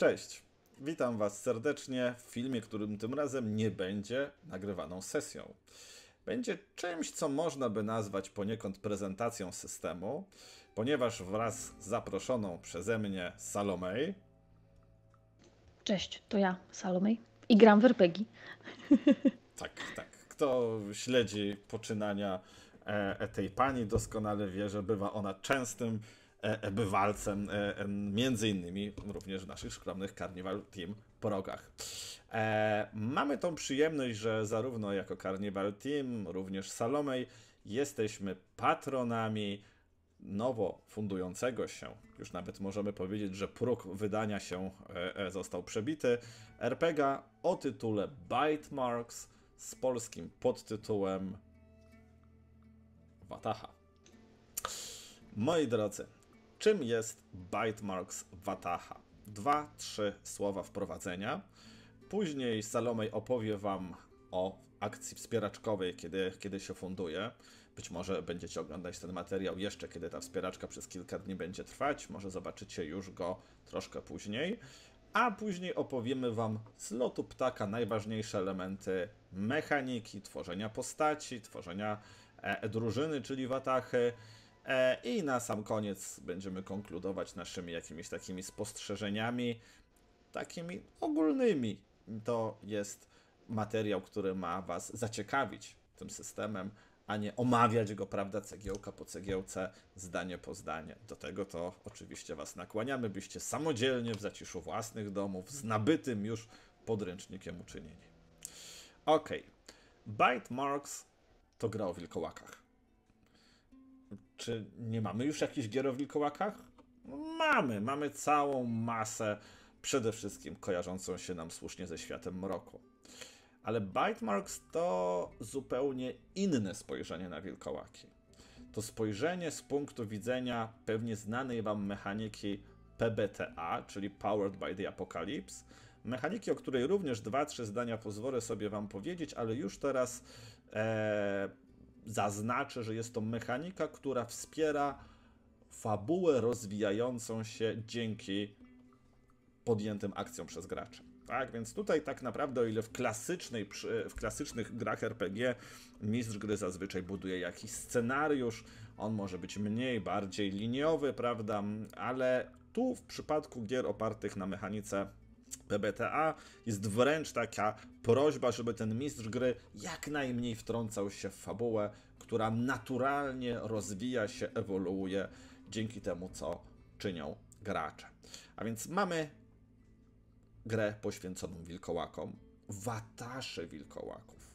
Cześć, witam Was serdecznie w filmie, którym tym razem nie będzie nagrywaną sesją. Będzie czymś, co można by nazwać poniekąd prezentacją systemu, ponieważ wraz z zaproszoną przeze mnie Salomej. Cześć, to ja, Salomej. I gram w RPG. Tak, tak. Kto śledzi poczynania e, tej pani doskonale wie, że bywa ona częstym E, e, bywalcem, e, między innymi również w naszych szklanych Carnival Team progach. Mamy tą przyjemność, że zarówno jako Carnival Team, również Salomej jesteśmy patronami nowo fundującego się, już nawet możemy powiedzieć, że próg wydania się został przebity, rpg o tytule Bite Marks z polskim podtytułem Wataha. Moi drodzy, Czym jest Bite Marks Wataha? Dwa, trzy słowa wprowadzenia. Później Salomej opowie Wam o akcji wspieraczkowej, kiedy, kiedy się funduje. Być może będziecie oglądać ten materiał jeszcze, kiedy ta wspieraczka przez kilka dni będzie trwać. Może zobaczycie już go troszkę później. A później opowiemy Wam z lotu ptaka najważniejsze elementy mechaniki, tworzenia postaci, tworzenia e, drużyny, czyli watachy E, I na sam koniec będziemy konkludować naszymi jakimiś takimi spostrzeżeniami, takimi ogólnymi. To jest materiał, który ma Was zaciekawić tym systemem, a nie omawiać go, prawda, cegiełka po cegiełce, zdanie po zdanie. Do tego to oczywiście Was nakłaniamy, byście samodzielnie w zaciszu własnych domów z nabytym już podręcznikiem uczynili. Ok. Bite Marks to gra o wilkołakach. Czy nie mamy już jakichś gier o wilkołakach? Mamy, mamy całą masę, przede wszystkim kojarzącą się nam słusznie ze światem mroku. Ale Bite Marks to zupełnie inne spojrzenie na wilkołaki. To spojrzenie z punktu widzenia pewnie znanej Wam mechaniki PBTA, czyli Powered by the Apocalypse, mechaniki, o której również dwa, trzy zdania pozwolę sobie Wam powiedzieć, ale już teraz e, zaznaczę, że jest to mechanika, która wspiera fabułę rozwijającą się dzięki podjętym akcjom przez graczy. Tak, więc tutaj tak naprawdę, o ile w, klasycznej, w klasycznych grach RPG mistrz gry zazwyczaj buduje jakiś scenariusz, on może być mniej, bardziej liniowy, prawda, ale tu w przypadku gier opartych na mechanice PBTA jest wręcz taka prośba, żeby ten mistrz gry jak najmniej wtrącał się w fabułę, która naturalnie rozwija się, ewoluuje dzięki temu, co czynią gracze. A więc mamy grę poświęconą wilkołakom, watasze wilkołaków.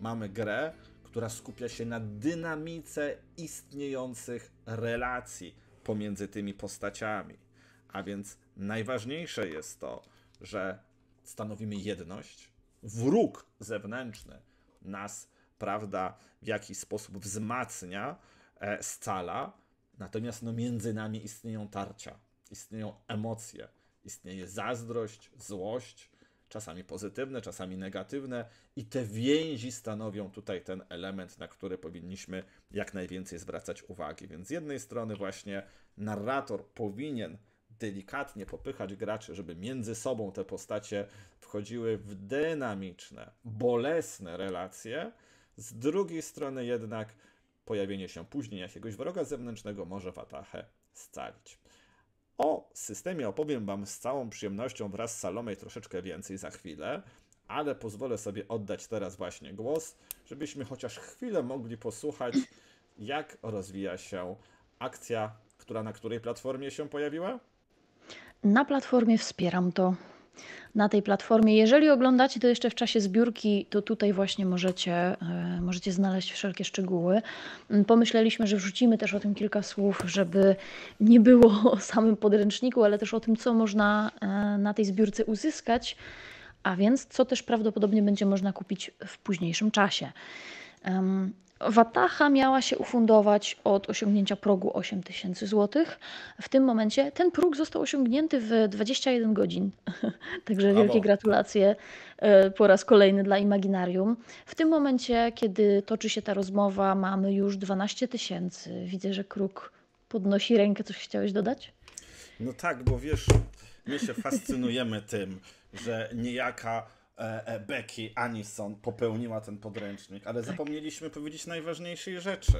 Mamy grę, która skupia się na dynamice istniejących relacji pomiędzy tymi postaciami. A więc najważniejsze jest to, że stanowimy jedność, wróg zewnętrzny nas, prawda, w jakiś sposób wzmacnia, e, scala, natomiast no, między nami istnieją tarcia, istnieją emocje, istnieje zazdrość, złość, czasami pozytywne, czasami negatywne, i te więzi stanowią tutaj ten element, na który powinniśmy jak najwięcej zwracać uwagi. Więc z jednej strony, właśnie narrator powinien delikatnie popychać graczy, żeby między sobą te postacie wchodziły w dynamiczne, bolesne relacje. Z drugiej strony jednak pojawienie się później jakiegoś wroga zewnętrznego może Watachę scalić. O systemie opowiem Wam z całą przyjemnością wraz z Salomej troszeczkę więcej za chwilę, ale pozwolę sobie oddać teraz właśnie głos, żebyśmy chociaż chwilę mogli posłuchać, jak rozwija się akcja, która na której platformie się pojawiła? Na platformie Wspieram to. Na tej platformie, jeżeli oglądacie to jeszcze w czasie zbiórki, to tutaj właśnie możecie, e, możecie znaleźć wszelkie szczegóły. Mm, pomyśleliśmy, że wrzucimy też o tym kilka słów, żeby nie było o samym podręczniku, ale też o tym, co można e, na tej zbiórce uzyskać, a więc co też prawdopodobnie będzie można kupić w późniejszym czasie. Wataha miała się ufundować od osiągnięcia progu 8000 zł. W tym momencie ten próg został osiągnięty w 21 godzin. Także wielkie gratulacje e, po raz kolejny dla Imaginarium. W tym momencie, kiedy toczy się ta rozmowa, mamy już 12 tysięcy. Widzę, że Kruk podnosi rękę. Coś chciałeś dodać? No tak, bo wiesz, my się fascynujemy tym, że niejaka E, e, Becky Anison popełniła ten podręcznik, ale tak. zapomnieliśmy powiedzieć najważniejszej rzeczy.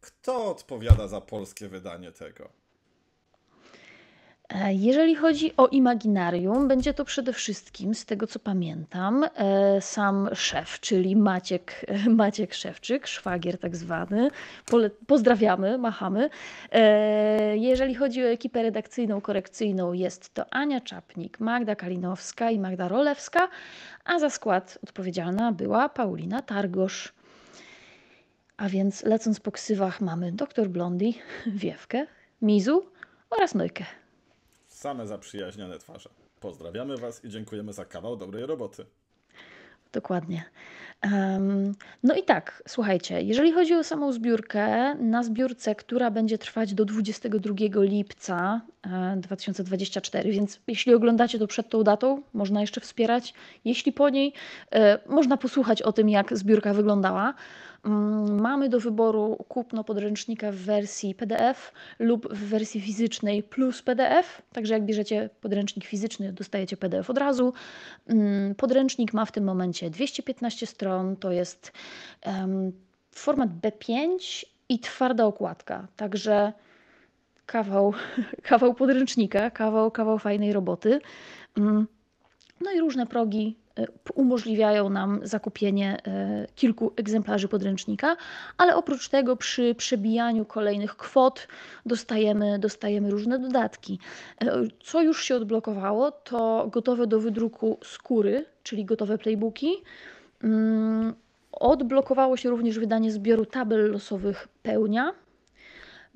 Kto odpowiada za polskie wydanie tego? E, jeżeli chodzi o imaginarium, będzie to przede wszystkim, z tego co pamiętam, e, sam szef, czyli Maciek, Maciek Szewczyk, szwagier tak zwany. Pozdrawiamy, machamy. E, jeżeli chodzi o ekipę redakcyjną, korekcyjną, jest to Ania Czapnik, Magda Kalinowska i Magda Rolewska, a za skład odpowiedzialna była Paulina Targosz. A więc lecąc po ksywach mamy dr Blondy, Wiewkę, Mizu oraz Nojkę. Same zaprzyjaźnione twarze. Pozdrawiamy Was i dziękujemy za kawał dobrej roboty. Dokładnie. Um, no i tak, słuchajcie, jeżeli chodzi o samą zbiórkę, na zbiórce, która będzie trwać do 22 lipca 2024, e, więc jeśli oglądacie to przed tą datą, można jeszcze wspierać. Jeśli po niej, e, można posłuchać o tym, jak zbiórka wyglądała. Mm, mamy do wyboru kupno podręcznika w wersji PDF lub w wersji fizycznej plus PDF. Także jak bierzecie podręcznik fizyczny, dostajecie PDF od razu. Mm, podręcznik ma w tym momencie 215 stron, to jest um, format B5 i twarda okładka. Także kawał, kawał podręcznika, kawał, kawał fajnej roboty. Mm, no i różne progi umożliwiają nam zakupienie e, kilku egzemplarzy podręcznika, ale oprócz tego przy przebijaniu kolejnych kwot dostajemy, dostajemy różne dodatki. E, co już się odblokowało, to gotowe do wydruku skóry, czyli gotowe playbooki. Mm, odblokowało się również wydanie zbioru tabel losowych pełnia,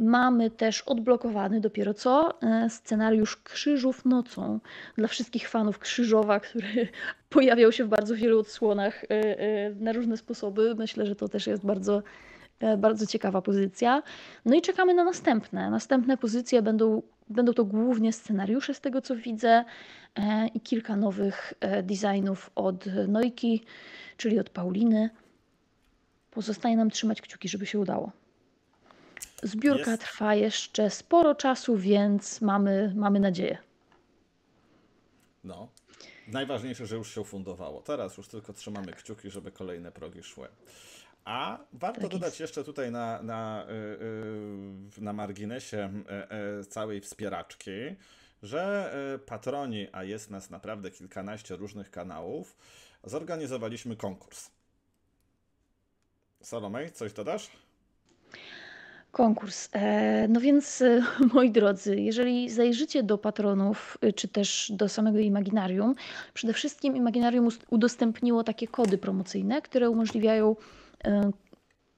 Mamy też odblokowany dopiero co e, scenariusz Krzyżów nocą dla wszystkich fanów Krzyżowa, który pojawiał się w bardzo wielu odsłonach e, e, na różne sposoby. Myślę, że to też jest bardzo, bardzo ciekawa pozycja. No i czekamy na następne. Następne pozycje będą, będą to głównie scenariusze, z tego co widzę, i kilka nowych designów od Noiki, czyli od Pauliny. Pozostaje nam trzymać kciuki, żeby się udało. Zbiórka jest. trwa jeszcze sporo czasu, więc mamy, mamy nadzieję. No. Najważniejsze, że już się ufundowało. Teraz już tylko trzymamy tak. kciuki, żeby kolejne progi szły. A warto tak dodać jeszcze tutaj na, na, y, y, na marginesie e, e, całej wspieraczki, że e, patroni, a jest nas naprawdę kilkanaście różnych kanałów, zorganizowaliśmy konkurs. Salomej, coś dodasz? Konkurs. E, no więc, e, moi drodzy, jeżeli zajrzycie do patronów, e, czy też do samego Imaginarium, przede wszystkim Imaginarium udostępniło takie kody promocyjne, które umożliwiają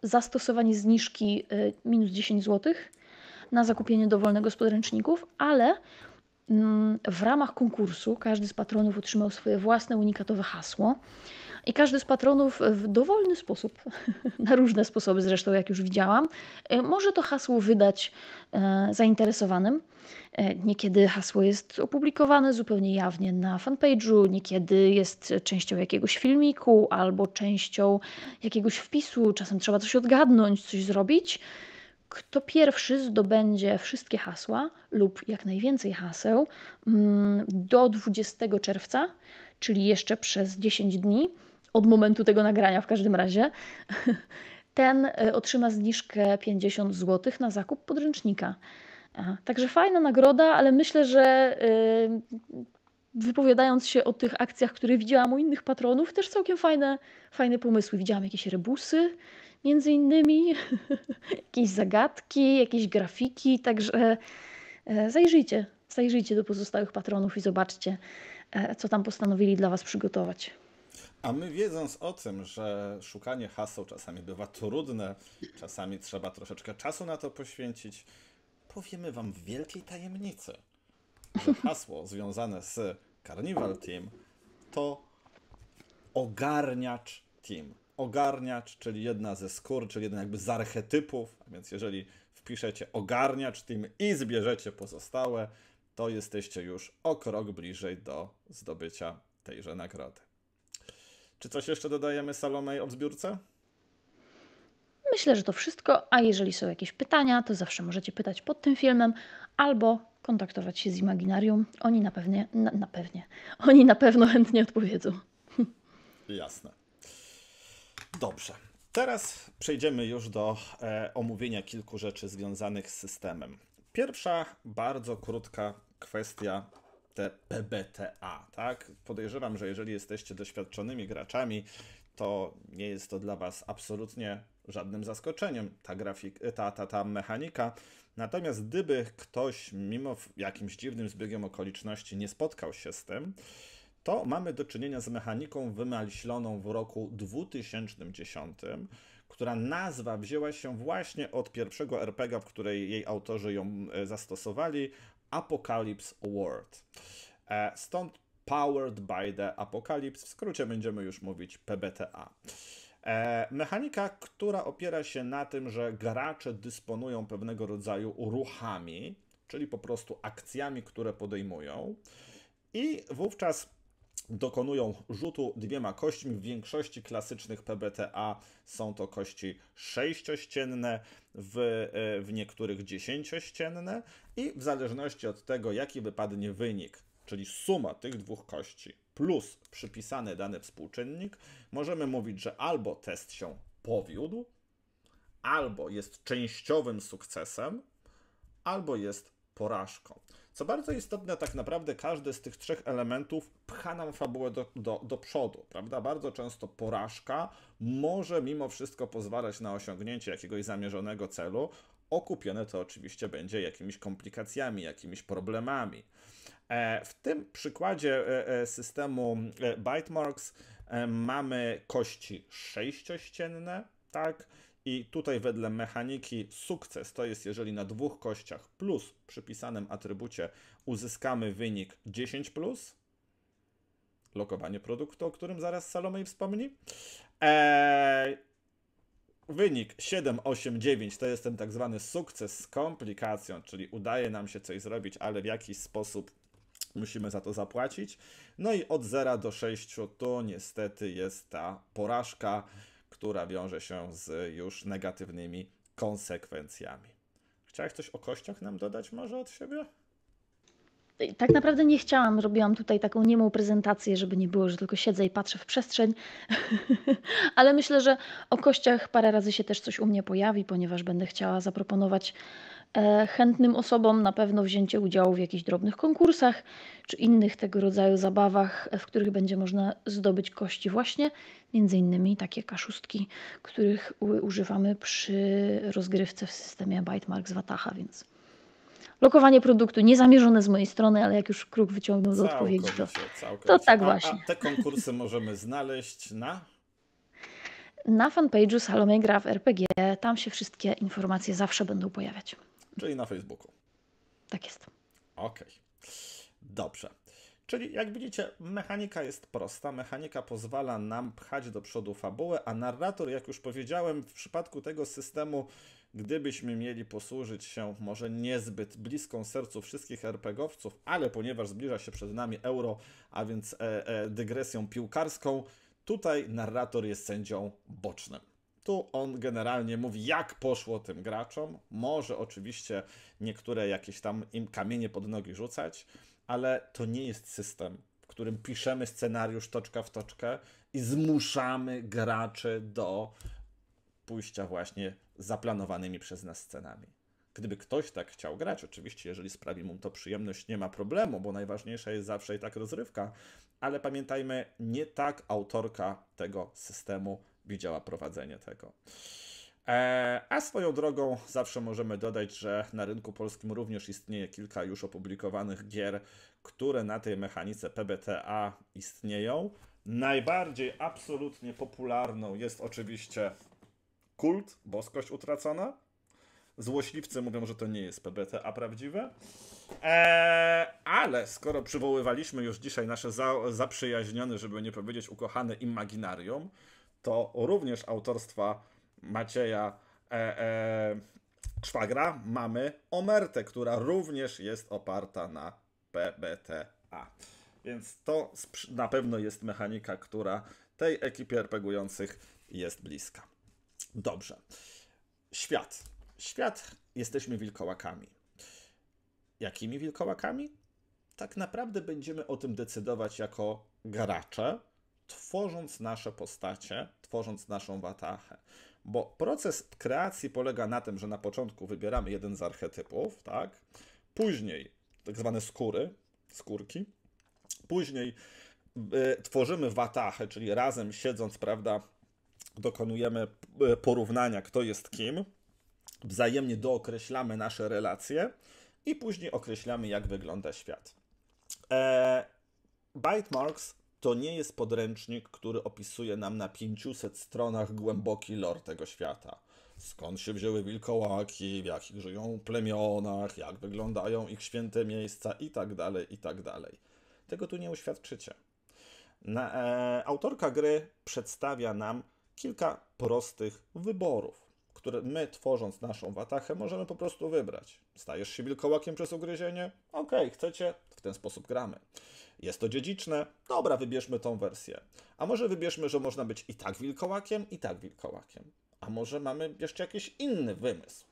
zastosowanie zniżki minus 10 zł na zakupienie dowolnego z podręczników, ale mm, w ramach konkursu każdy z patronów otrzymał swoje własne unikatowe hasło. I każdy z patronów w dowolny sposób, na różne sposoby zresztą, jak już widziałam, e, może to hasło wydać e, zainteresowanym. E, niekiedy hasło jest opublikowane zupełnie jawnie na fanpage'u, niekiedy jest częścią jakiegoś filmiku albo częścią jakiegoś wpisu. Czasem trzeba coś odgadnąć, coś zrobić. Kto pierwszy zdobędzie wszystkie hasła lub jak najwięcej haseł mm, do 20 czerwca, czyli jeszcze przez 10 dni, od momentu tego nagrania w każdym razie, ten y, otrzyma zniżkę 50 zł na zakup podręcznika. Także fajna nagroda, ale myślę, że y, wypowiadając się o tych akcjach, które widziałam u innych patronów, też całkiem fajne, fajne pomysły. Widziałam jakieś rebusy, między innymi, jakieś zagadki, jakieś grafiki, także y, zajrzyjcie, zajrzyjcie do pozostałych patronów i zobaczcie, co tam postanowili dla Was przygotować. A my wiedząc o tym, że szukanie haseł czasami bywa trudne, czasami trzeba troszeczkę czasu na to poświęcić, powiemy wam w wielkiej tajemnicy, że hasło związane z Carnival Team to ogarniacz team. Ogarniacz, czyli jedna ze skór, czyli jeden jakby z archetypów, a więc jeżeli wpiszecie ogarniacz team i zbierzecie pozostałe, to jesteście już o krok bliżej do zdobycia tejże nagrody. Czy coś jeszcze dodajemy Salomej o zbiórce? Myślę, że to wszystko, a jeżeli są jakieś pytania, to zawsze możecie pytać pod tym filmem albo kontaktować się z Imaginarium. Oni na pewnie, na, na pewnie, oni na pewno chętnie odpowiedzą. Jasne. Dobrze. Teraz przejdziemy już do e, omówienia kilku rzeczy związanych z systemem. Pierwsza, bardzo krótka kwestia te PBTA, tak? Podejrzewam, że jeżeli jesteście doświadczonymi graczami, to nie jest to dla Was absolutnie żadnym zaskoczeniem, ta, grafik, ta, ta, ta mechanika. Natomiast gdyby ktoś mimo jakimś dziwnym zbiegiem okoliczności nie spotkał się z tym, to mamy do czynienia z mechaniką wymyśloną w roku 2010, która nazwa wzięła się właśnie od pierwszego RPG, w której jej autorzy ją e, zastosowali, Apocalypse Award. E, stąd Powered by the Apocalypse, w skrócie będziemy już mówić PBTA. E, mechanika, która opiera się na tym, że gracze dysponują pewnego rodzaju ruchami, czyli po prostu akcjami, które podejmują, i wówczas dokonują rzutu dwiema kośćmi. W większości klasycznych PBTA są to kości sześciościenne, w, e, w niektórych dziesięciościenne i w zależności od tego, jaki wypadnie wynik, czyli suma tych dwóch kości plus przypisany dany współczynnik, możemy mówić, że albo test się powiódł, albo jest częściowym sukcesem, albo jest porażką. Co bardzo istotne, tak naprawdę każdy z tych trzech elementów pcha nam fabułę do, do, do przodu, prawda? Bardzo często porażka może mimo wszystko pozwalać na osiągnięcie jakiegoś zamierzonego celu, okupione to oczywiście będzie jakimiś komplikacjami, jakimiś problemami. E, w tym przykładzie e, e, systemu Bytemarks mamy kości sześciościenne, tak? I tutaj wedle mechaniki sukces to jest, jeżeli na dwóch kościach plus przypisanym atrybucie uzyskamy wynik 10, plus, lokowanie produktu, o którym zaraz Salomej wspomni. Eee, wynik 7, 8, 9 to jest ten tak zwany sukces z komplikacją, czyli udaje nam się coś zrobić, ale w jakiś sposób musimy za to zapłacić. No i od 0 do 6 to niestety jest ta porażka która wiąże się z już negatywnymi konsekwencjami. Chciałeś coś o kościach nam dodać może od siebie? Tak naprawdę nie chciałam, robiłam tutaj taką niemą prezentację, żeby nie było, że tylko siedzę i patrzę w przestrzeń, ale myślę, że o kościach parę razy się też coś u mnie pojawi, ponieważ będę chciała zaproponować E, chętnym osobom na pewno wzięcie udziału w jakichś drobnych konkursach czy innych tego rodzaju zabawach, e, w których będzie można zdobyć kości właśnie, między innymi takie kaszustki, których używamy przy rozgrywce w systemie Bytemark z Wataha, więc lokowanie produktu niezamierzone z mojej strony, ale jak już kruk wyciągnął do odpowiedzi, to, to tak a, właśnie. A te konkursy możemy znaleźć na na fanpage'u Salome Gra w RPG. Tam się wszystkie informacje zawsze będą pojawiać czyli na Facebooku. Tak jest. Okej. Okay. Dobrze. Czyli jak widzicie, mechanika jest prosta. Mechanika pozwala nam pchać do przodu fabułę, a narrator, jak już powiedziałem, w przypadku tego systemu, gdybyśmy mieli posłużyć się może niezbyt bliską sercu wszystkich RPGowców, ale ponieważ zbliża się przed nami euro, a więc e, e, dygresją piłkarską, tutaj narrator jest sędzią bocznym. Tu on generalnie mówi, jak poszło tym graczom. Może oczywiście niektóre jakieś tam im kamienie pod nogi rzucać, ale to nie jest system, w którym piszemy scenariusz toczka w toczkę i zmuszamy graczy do pójścia właśnie zaplanowanymi przez nas scenami. Gdyby ktoś tak chciał grać, oczywiście, jeżeli sprawi mu to przyjemność, nie ma problemu, bo najważniejsza jest zawsze i tak rozrywka, ale pamiętajmy, nie tak autorka tego systemu widziała prowadzenie tego. E, a swoją drogą zawsze możemy dodać, że na rynku polskim również istnieje kilka już opublikowanych gier, które na tej mechanice PBTA istnieją. Najbardziej absolutnie popularną jest oczywiście Kult, Boskość Utracona. Złośliwcy mówią, że to nie jest PBTA prawdziwe. Eee, ale skoro przywoływaliśmy już dzisiaj nasze za, zaprzyjaźnione, żeby nie powiedzieć ukochane imaginarium, to również autorstwa Macieja e, e, Szwagra mamy Omertę, która również jest oparta na PBTA. Więc to na pewno jest mechanika, która tej ekipie RPGujących jest bliska. Dobrze. Świat. Świat jesteśmy wilkołakami. Jakimi wilkołakami? Tak naprawdę będziemy o tym decydować jako gracze, tworząc nasze postacie, tworząc naszą watachę. Bo proces kreacji polega na tym, że na początku wybieramy jeden z archetypów, tak? Później tak zwane skóry, skórki. Później y, tworzymy watachę, czyli razem siedząc, prawda, dokonujemy y, porównania, kto jest kim. Wzajemnie dookreślamy nasze relacje i później określamy, jak wygląda świat. E, Byte Marks to nie jest podręcznik, który opisuje nam na 500 stronach głęboki lore tego świata. Skąd się wzięły wilkołaki, w jakich żyją plemionach, jak wyglądają ich święte miejsca itd., tak tak dalej. Tego tu nie uświadczycie. Na, e, autorka gry przedstawia nam kilka prostych wyborów, które my, tworząc naszą watachę, możemy po prostu wybrać. Stajesz się wilkołakiem przez ugryzienie? Okej, okay, chcecie? W ten sposób gramy. Jest to dziedziczne? Dobra, wybierzmy tą wersję. A może wybierzmy, że można być i tak wilkołakiem, i tak wilkołakiem. A może mamy jeszcze jakiś inny wymysł.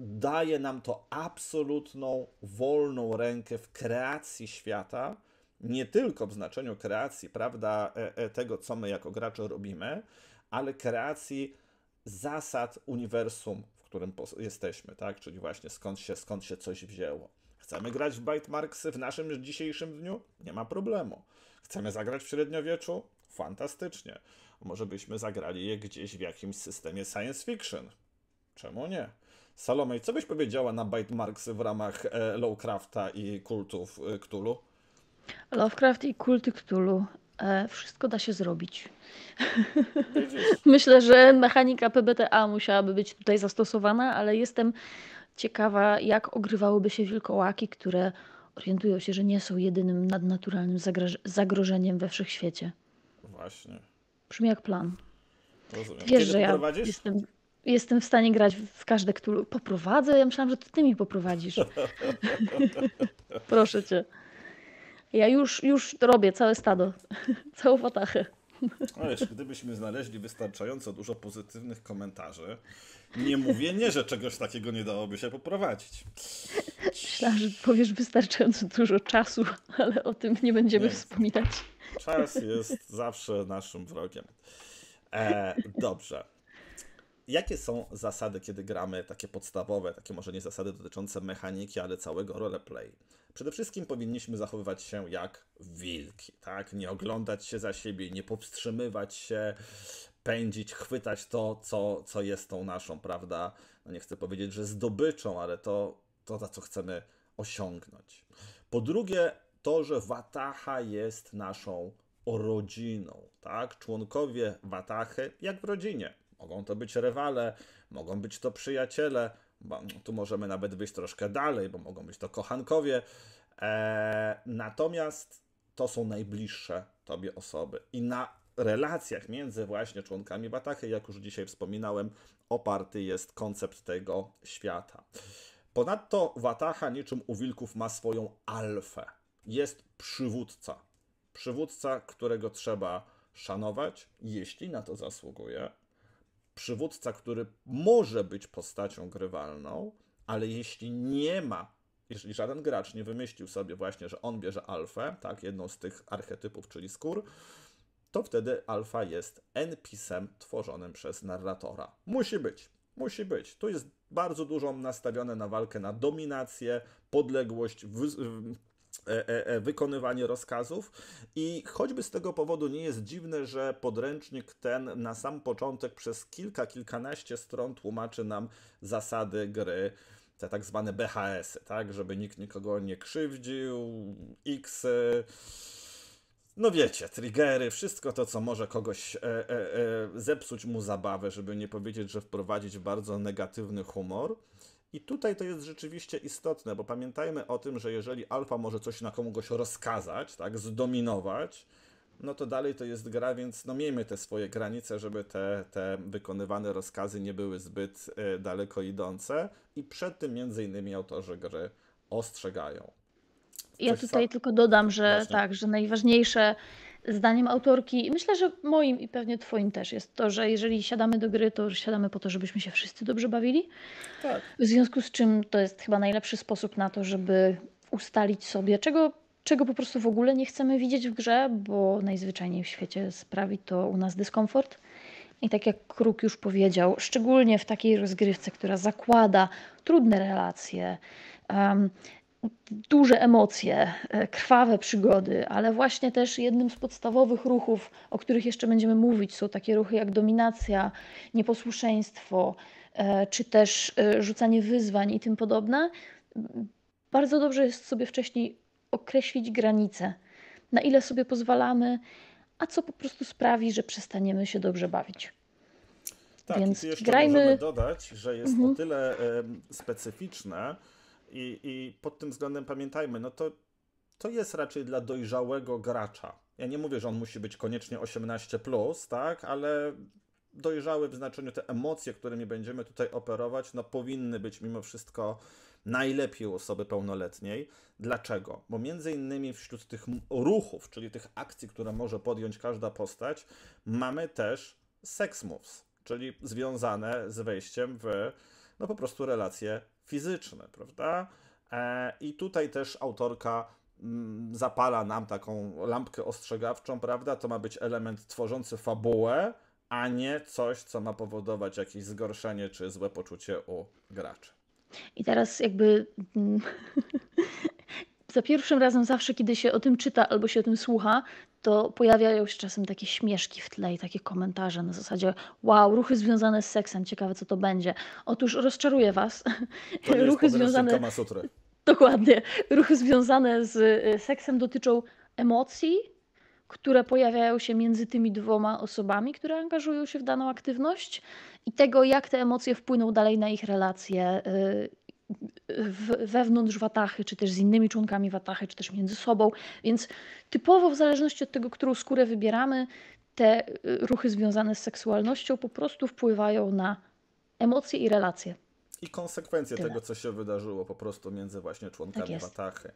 Daje nam to absolutną, wolną rękę w kreacji świata, nie tylko w znaczeniu kreacji, prawda, e, e, tego, co my jako gracze robimy, ale kreacji zasad uniwersum, w którym jesteśmy, tak? Czyli właśnie skąd się, skąd się coś wzięło. Chcemy grać w Bite Marksy w naszym dzisiejszym dniu? Nie ma problemu. Chcemy zagrać w średniowieczu? Fantastycznie. Może byśmy zagrali je gdzieś w jakimś systemie science fiction. Czemu nie? Salomej, co byś powiedziała na Bite Marksy w ramach e, Lovecrafta i kultów e, Cthulhu? Lovecraft i kulty Cthulhu. E, wszystko da się zrobić. Myślę, że mechanika PBTA musiałaby być tutaj zastosowana, ale jestem Ciekawa, jak ogrywałyby się wilkołaki, które orientują się, że nie są jedynym nadnaturalnym zagrożeniem we wszechświecie. Właśnie. Brzmi jak plan. Rozumiem. Wiesz, że ja jestem, jestem w stanie grać w każde które Poprowadzę? Ja myślałam, że to ty mi poprowadzisz. Proszę cię. Ja już, już robię całe stado, całą fatachę. No wiesz, gdybyśmy znaleźli wystarczająco dużo pozytywnych komentarzy, nie mówię nie, że czegoś takiego nie dałoby się poprowadzić. Myślałam, że powiesz wystarczająco dużo czasu, ale o tym nie będziemy nie. wspominać. Czas jest zawsze naszym wrogiem. E, dobrze jakie są zasady, kiedy gramy, takie podstawowe, takie może nie zasady dotyczące mechaniki, ale całego roleplay? Przede wszystkim powinniśmy zachowywać się jak wilki, tak? Nie oglądać się za siebie, nie powstrzymywać się, pędzić, chwytać to, co, co jest tą naszą, prawda? No nie chcę powiedzieć, że zdobyczą, ale to, to, za co chcemy osiągnąć. Po drugie, to, że Wataha jest naszą rodziną, tak? Członkowie Watachy, jak w rodzinie, Mogą to być rywale, mogą być to przyjaciele, bo tu możemy nawet wyjść troszkę dalej, bo mogą być to kochankowie. E, natomiast to są najbliższe tobie osoby. I na relacjach między właśnie członkami Batachy, jak już dzisiaj wspominałem, oparty jest koncept tego świata. Ponadto watacha niczym u wilków ma swoją alfę. Jest przywódca. Przywódca, którego trzeba szanować, jeśli na to zasługuje, przywódca, który może być postacią grywalną, ale jeśli nie ma, jeżeli żaden gracz nie wymyślił sobie właśnie, że on bierze alfę, tak, jedną z tych archetypów, czyli skór, to wtedy alfa jest NPC-em tworzonym przez narratora. Musi być, musi być. Tu jest bardzo dużo nastawione na walkę na dominację, podległość, E, e, e, wykonywanie rozkazów i choćby z tego powodu nie jest dziwne, że podręcznik ten na sam początek przez kilka, kilkanaście stron tłumaczy nam zasady gry te tak zwane BHS-y, tak, żeby nikt nikogo nie krzywdził, X, -y, no wiecie, triggery, wszystko to, co może kogoś e, e, e, zepsuć mu zabawę, żeby nie powiedzieć, że wprowadzić bardzo negatywny humor. I tutaj to jest rzeczywiście istotne, bo pamiętajmy o tym, że jeżeli alfa może coś na komuś rozkazać, tak, zdominować, no to dalej to jest gra, więc no miejmy te swoje granice, żeby te, te wykonywane rozkazy nie były zbyt y, daleko idące i przed tym między innymi autorzy gry ostrzegają. Coś ja tutaj sam... tylko dodam, że Właśnie. tak, że najważniejsze Zdaniem autorki, myślę, że moim i pewnie Twoim też jest to, że jeżeli siadamy do gry, to siadamy po to, żebyśmy się wszyscy dobrze bawili. Tak. W związku z czym to jest chyba najlepszy sposób na to, żeby ustalić sobie, czego, czego po prostu w ogóle nie chcemy widzieć w grze, bo najzwyczajniej w świecie sprawi to u nas dyskomfort. I tak jak Kruk już powiedział, szczególnie w takiej rozgrywce, która zakłada trudne relacje, um, duże emocje, e, krwawe przygody, ale właśnie też jednym z podstawowych ruchów, o których jeszcze będziemy mówić, są takie ruchy jak dominacja, nieposłuszeństwo, e, czy też e, rzucanie wyzwań i tym podobne. Bardzo dobrze jest sobie wcześniej określić granice, na ile sobie pozwalamy, a co po prostu sprawi, że przestaniemy się dobrze bawić. Tak, Więc i jeszcze grajmy... możemy dodać, że jest mhm. o tyle specyficzne, i, i pod tym względem pamiętajmy, no to, to jest raczej dla dojrzałego gracza. Ja nie mówię, że on musi być koniecznie 18, plus, tak, ale dojrzały w znaczeniu te emocje, którymi będziemy tutaj operować, no powinny być mimo wszystko najlepiej u osoby pełnoletniej. Dlaczego? Bo między innymi wśród tych ruchów, czyli tych akcji, które może podjąć każda postać, mamy też sex moves, czyli związane z wejściem w no po prostu relacje fizyczny, prawda? E, I tutaj też autorka mm, zapala nam taką lampkę ostrzegawczą, prawda? To ma być element tworzący fabułę, a nie coś, co ma powodować jakieś zgorszenie czy złe poczucie u graczy. I teraz jakby mm, za pierwszym razem zawsze, kiedy się o tym czyta albo się o tym słucha, to pojawiają się czasem takie śmieszki w tle i takie komentarze na zasadzie wow, ruchy związane z seksem, ciekawe co to będzie. Otóż rozczaruję was. To nie ruchy jest związane Dokładnie. Ruchy związane z e, seksem dotyczą emocji, które pojawiają się między tymi dwoma osobami, które angażują się w daną aktywność i tego, jak te emocje wpłyną dalej na ich relacje e, wewnątrz watachy, czy też z innymi członkami watachy, czy też między sobą. Więc typowo, w zależności od tego, którą skórę wybieramy, te y, ruchy związane z seksualnością po prostu wpływają na emocje i relacje. I konsekwencje Tyle. tego, co się wydarzyło po prostu między właśnie członkami tak watachy.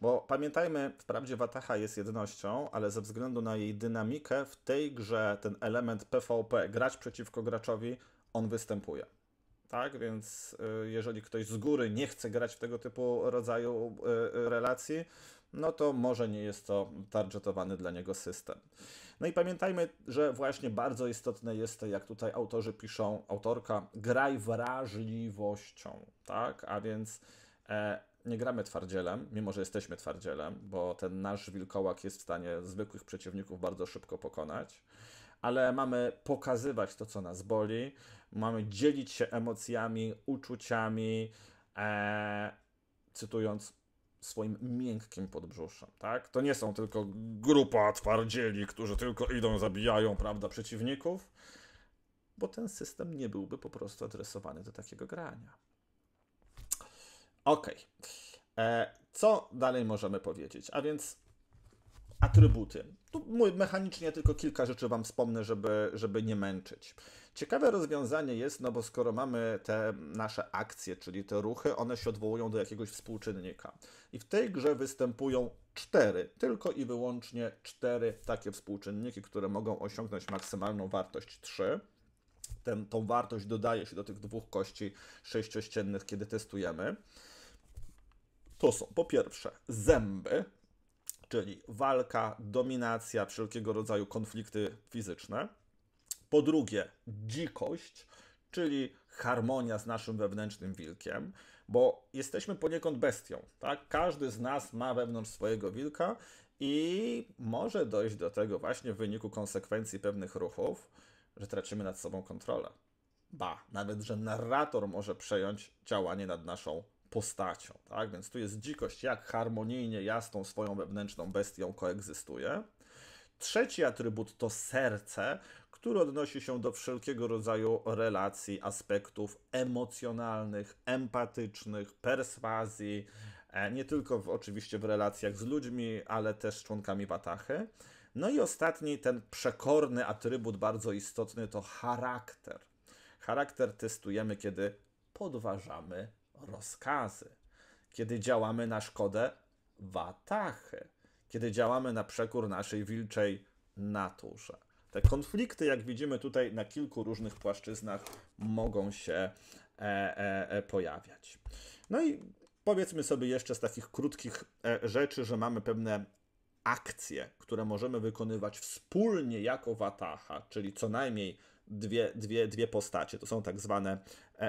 Bo pamiętajmy, wprawdzie Wataha jest jednością, ale ze względu na jej dynamikę w tej grze ten element PvP, grać przeciwko graczowi, on występuje tak? Więc y, jeżeli ktoś z góry nie chce grać w tego typu rodzaju y, y, relacji, no to może nie jest to targetowany dla niego system. No i pamiętajmy, że właśnie bardzo istotne jest to, jak tutaj autorzy piszą, autorka, graj wrażliwością, tak? A więc e, nie gramy twardzielem, mimo że jesteśmy twardzielem, bo ten nasz wilkołak jest w stanie zwykłych przeciwników bardzo szybko pokonać, ale mamy pokazywać to, co nas boli, mamy dzielić się emocjami, uczuciami, e, cytując swoim miękkim podbrzuszem, tak? To nie są tylko grupa twardzieli, którzy tylko idą, zabijają, prawda, przeciwników, bo ten system nie byłby po prostu adresowany do takiego grania. Okej. Okay. E, co dalej możemy powiedzieć? A więc atrybuty. Tu mechanicznie tylko kilka rzeczy Wam wspomnę, żeby, żeby nie męczyć. Ciekawe rozwiązanie jest, no bo skoro mamy te nasze akcje, czyli te ruchy, one się odwołują do jakiegoś współczynnika. I w tej grze występują cztery, tylko i wyłącznie cztery takie współczynniki, które mogą osiągnąć maksymalną wartość 3 ten, tą wartość dodaje się do tych dwóch kości sześciościennych, kiedy testujemy. To są po pierwsze zęby, czyli walka, dominacja, wszelkiego rodzaju konflikty fizyczne. Po drugie, dzikość, czyli harmonia z naszym wewnętrznym wilkiem, bo jesteśmy poniekąd bestią, tak? Każdy z nas ma wewnątrz swojego wilka i może dojść do tego właśnie w wyniku konsekwencji pewnych ruchów, że tracimy nad sobą kontrolę. Ba, nawet, że narrator może przejąć działanie nad naszą postacią, tak? Więc tu jest dzikość, jak harmonijnie ja z tą swoją wewnętrzną bestią koegzystuje. Trzeci atrybut to serce, który odnosi się do wszelkiego rodzaju relacji, aspektów emocjonalnych, empatycznych, perswazji, e, nie tylko w, oczywiście w relacjach z ludźmi, ale też z członkami Watachy. No i ostatni, ten przekorny atrybut bardzo istotny to charakter. Charakter testujemy, kiedy podważamy rozkazy, kiedy działamy na szkodę Watachy, kiedy działamy na przekór naszej wilczej naturze. Te konflikty, jak widzimy tutaj na kilku różnych płaszczyznach, mogą się e, e, e, pojawiać. No i powiedzmy sobie jeszcze z takich krótkich rzeczy, że mamy pewne akcje, które możemy wykonywać wspólnie jako wataha, czyli co najmniej dwie, dwie, dwie postacie. To są tak zwane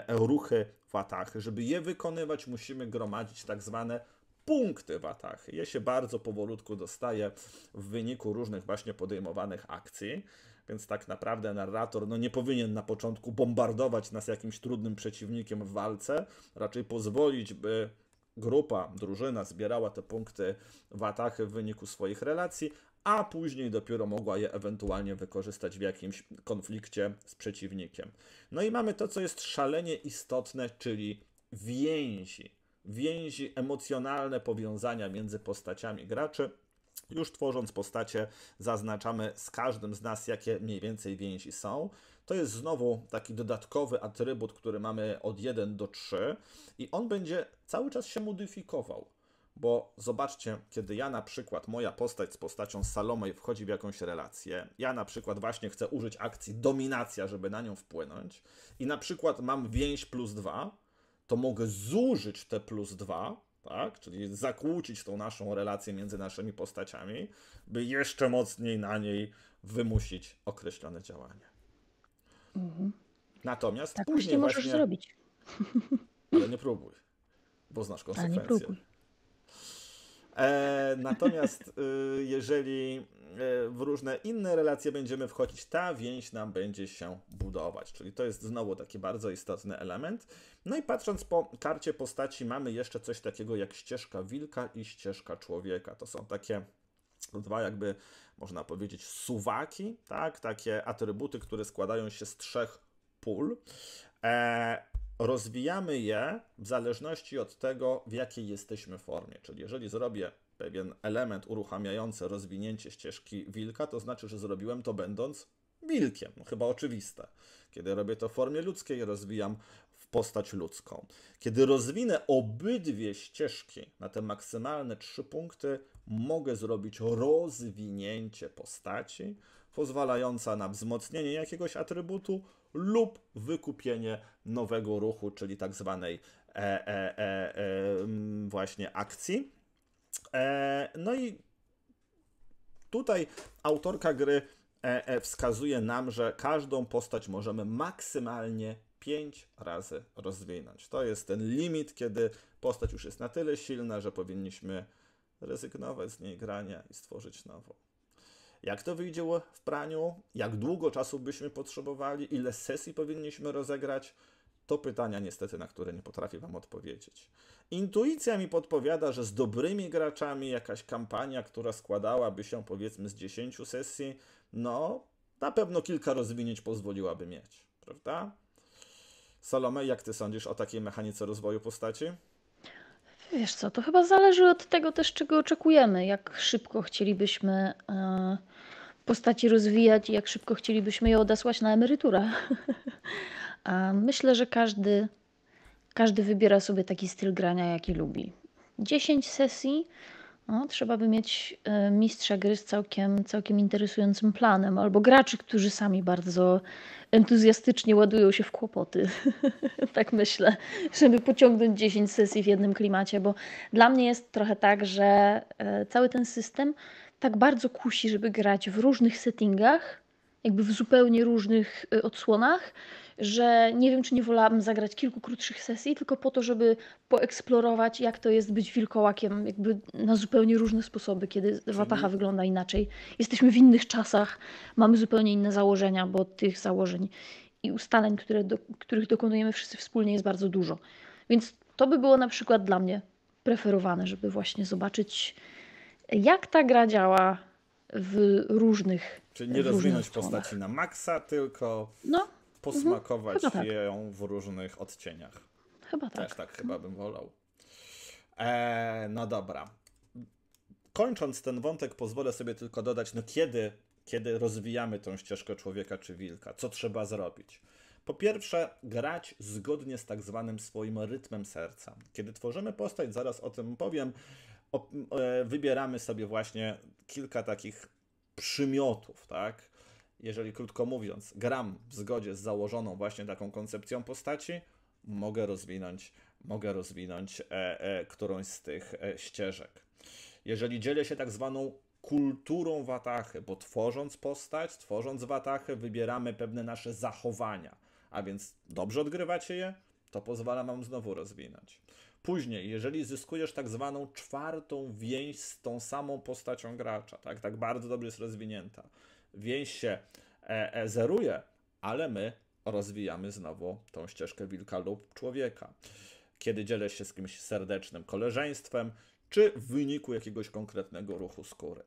ruchy watachy. Żeby je wykonywać, musimy gromadzić tak zwane punkty w atach. Je się bardzo powolutku dostaje w wyniku różnych właśnie podejmowanych akcji. Więc tak naprawdę narrator no, nie powinien na początku bombardować nas jakimś trudnym przeciwnikiem w walce, raczej pozwolić, by grupa, drużyna zbierała te punkty w atachy w wyniku swoich relacji, a później dopiero mogła je ewentualnie wykorzystać w jakimś konflikcie z przeciwnikiem. No i mamy to, co jest szalenie istotne, czyli więzi więzi emocjonalne, powiązania między postaciami graczy. Już tworząc postacie, zaznaczamy z każdym z nas, jakie mniej więcej więzi są. To jest znowu taki dodatkowy atrybut, który mamy od 1 do 3 i on będzie cały czas się modyfikował. Bo zobaczcie, kiedy ja na przykład, moja postać z postacią Salomej wchodzi w jakąś relację, ja na przykład właśnie chcę użyć akcji dominacja, żeby na nią wpłynąć i na przykład mam więź plus 2, to mogę zużyć te plus dwa, tak? czyli zakłócić tą naszą relację między naszymi postaciami, by jeszcze mocniej na niej wymusić określone działanie. Mhm. Natomiast tak później właśnie możesz zrobić. Ale nie próbuj, bo znasz konsekwencje. E, natomiast e, jeżeli e, w różne inne relacje będziemy wchodzić, ta więź nam będzie się budować. Czyli to jest znowu taki bardzo istotny element. No i patrząc po karcie postaci, mamy jeszcze coś takiego jak ścieżka wilka i ścieżka człowieka. To są takie dwa jakby, można powiedzieć, suwaki, tak? takie atrybuty, które składają się z trzech pól. E, rozwijamy je w zależności od tego, w jakiej jesteśmy formie. Czyli jeżeli zrobię pewien element uruchamiający rozwinięcie ścieżki wilka, to znaczy, że zrobiłem to będąc wilkiem. No, chyba oczywiste. Kiedy robię to w formie ludzkiej, rozwijam w postać ludzką. Kiedy rozwinę obydwie ścieżki na te maksymalne trzy punkty, mogę zrobić rozwinięcie postaci, pozwalająca na wzmocnienie jakiegoś atrybutu lub wykupienie nowego ruchu, czyli tak zwanej e, e, e, mm, właśnie akcji. no i tutaj autorka gry wskazuje nam, że każdą postać możemy maksymalnie 5 razy rozwinąć. To jest ten limit, kiedy postać już jest na tyle silna, że powinniśmy rezygnować z niej grania i stworzyć nową jak to wyjdzie w praniu, jak długo czasu byśmy potrzebowali, ile sesji powinniśmy rozegrać, to pytania niestety, na które nie potrafię Wam odpowiedzieć. Intuicja mi podpowiada, że z dobrymi graczami jakaś kampania, która składałaby się powiedzmy z 10 sesji, no na pewno kilka rozwinięć pozwoliłaby mieć, prawda? Salome, jak Ty sądzisz o takiej mechanice rozwoju postaci? Wiesz co, to chyba zależy od tego też, czego oczekujemy, jak szybko chcielibyśmy e, postaci rozwijać i jak szybko chcielibyśmy je odesłać na emeryturę. Myślę, że każdy, każdy wybiera sobie taki styl grania, jaki lubi. 10 sesji no, trzeba by mieć e, mistrza gry z całkiem, całkiem interesującym planem, albo graczy, którzy sami bardzo entuzjastycznie ładują się w kłopoty. tak myślę, żeby pociągnąć 10 sesji w jednym klimacie, bo dla mnie jest trochę tak, że e, cały ten system tak bardzo kusi, żeby grać w różnych settingach, jakby w zupełnie różnych e, odsłonach, że nie wiem, czy nie wolałabym zagrać kilku krótszych sesji, tylko po to, żeby poeksplorować, jak to jest być wilkołakiem, jakby na zupełnie różne sposoby, kiedy watacha mhm. wygląda inaczej. Jesteśmy w innych czasach, mamy zupełnie inne założenia, bo tych założeń i ustaleń, które do, których dokonujemy wszyscy wspólnie, jest bardzo dużo. Więc to by było na przykład dla mnie preferowane, żeby właśnie zobaczyć, jak ta gra działa w różnych. Czyli nie rozwinąć postaci na maksa, tylko. No, posmakować mhm. tak. ją w różnych odcieniach. Chyba tak. Też tak mhm. chyba bym wolał. Eee, no dobra. Kończąc ten wątek, pozwolę sobie tylko dodać, no kiedy, kiedy rozwijamy tą ścieżkę człowieka czy wilka? Co trzeba zrobić? Po pierwsze, grać zgodnie z tak zwanym swoim rytmem serca. Kiedy tworzymy postać, zaraz o tym powiem, e, wybieramy sobie właśnie kilka takich przymiotów, tak? jeżeli krótko mówiąc, gram w zgodzie z założoną właśnie taką koncepcją postaci, mogę rozwinąć, mogę rozwinąć e, e, którąś z tych e, ścieżek. Jeżeli dzielę się tak zwaną kulturą Watachy, bo tworząc postać, tworząc Watachę, wybieramy pewne nasze zachowania, a więc dobrze odgrywacie je, to pozwala nam znowu rozwinąć. Później, jeżeli zyskujesz tak zwaną czwartą więź z tą samą postacią gracza, tak, tak bardzo dobrze jest rozwinięta, więź się e, zeruje, ale my rozwijamy znowu tą ścieżkę wilka lub człowieka. Kiedy dzielę się z kimś serdecznym koleżeństwem, czy w wyniku jakiegoś konkretnego ruchu skóry.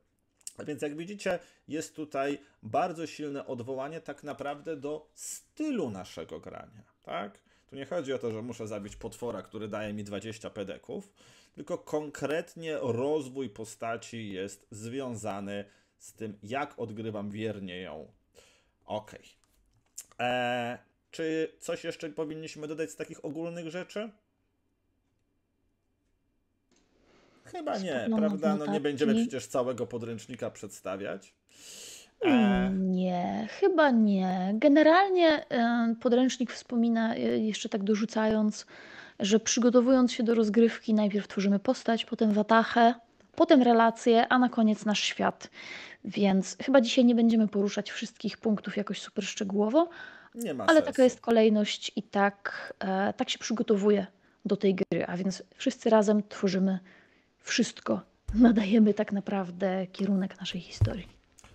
A więc jak widzicie, jest tutaj bardzo silne odwołanie tak naprawdę do stylu naszego grania, tak? Tu nie chodzi o to, że muszę zabić potwora, który daje mi 20 pedeków, tylko konkretnie rozwój postaci jest związany z tym, jak odgrywam wiernie ją. Okej. Eee, czy coś jeszcze powinniśmy dodać z takich ogólnych rzeczy? Chyba nie, prawda? No nie tak, będziemy przecież całego podręcznika przedstawiać. E, mm, nie, chyba nie. Generalnie e, podręcznik wspomina, e, jeszcze tak dorzucając, że przygotowując się do rozgrywki, najpierw tworzymy postać, potem watachę, potem relacje, a na koniec nasz świat. Więc chyba dzisiaj nie będziemy poruszać wszystkich punktów jakoś super szczegółowo, ale sensu. taka jest kolejność i tak, e, tak się przygotowuje do tej gry. A więc wszyscy razem tworzymy wszystko, nadajemy tak naprawdę kierunek naszej historii.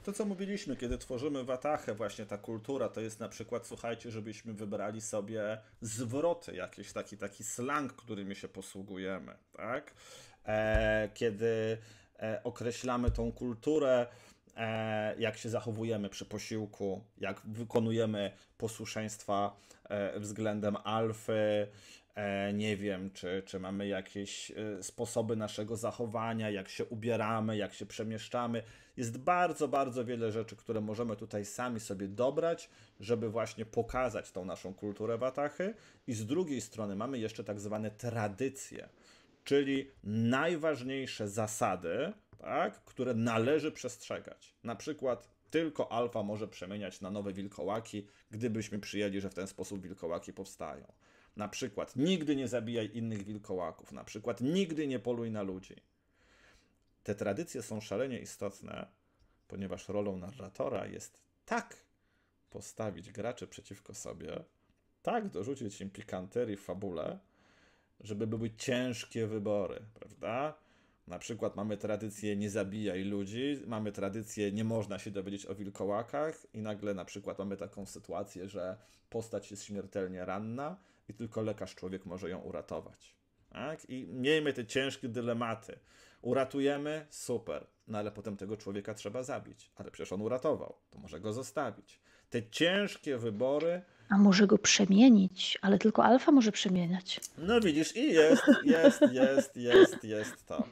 To, co mówiliśmy, kiedy tworzymy Watachę, właśnie ta kultura, to jest na przykład, słuchajcie, żebyśmy wybrali sobie zwroty, jakiś taki, taki slang, którymi się posługujemy, tak? E, kiedy e, określamy tą kulturę, e, jak się zachowujemy przy posiłku, jak wykonujemy posłuszeństwa względem alfy, nie wiem, czy, czy mamy jakieś sposoby naszego zachowania, jak się ubieramy, jak się przemieszczamy. Jest bardzo, bardzo wiele rzeczy, które możemy tutaj sami sobie dobrać, żeby właśnie pokazać tą naszą kulturę watachy. I z drugiej strony mamy jeszcze tak zwane tradycje czyli najważniejsze zasady, tak, które należy przestrzegać. Na przykład tylko alfa może przemieniać na nowe wilkołaki, gdybyśmy przyjęli, że w ten sposób wilkołaki powstają. Na przykład nigdy nie zabijaj innych wilkołaków, na przykład nigdy nie poluj na ludzi. Te tradycje są szalenie istotne, ponieważ rolą narratora jest tak postawić graczy przeciwko sobie, tak dorzucić im pikanterii w fabule, żeby były ciężkie wybory, prawda? Na przykład mamy tradycję nie zabijaj ludzi, mamy tradycję nie można się dowiedzieć o wilkołakach i nagle na przykład mamy taką sytuację, że postać jest śmiertelnie ranna i tylko lekarz człowiek może ją uratować. Tak? I miejmy te ciężkie dylematy. Uratujemy, super, no ale potem tego człowieka trzeba zabić. Ale przecież on uratował, to może go zostawić te ciężkie wybory. A może go przemienić, ale tylko alfa może przemieniać. No widzisz, i jest, jest, jest, jest, jest to.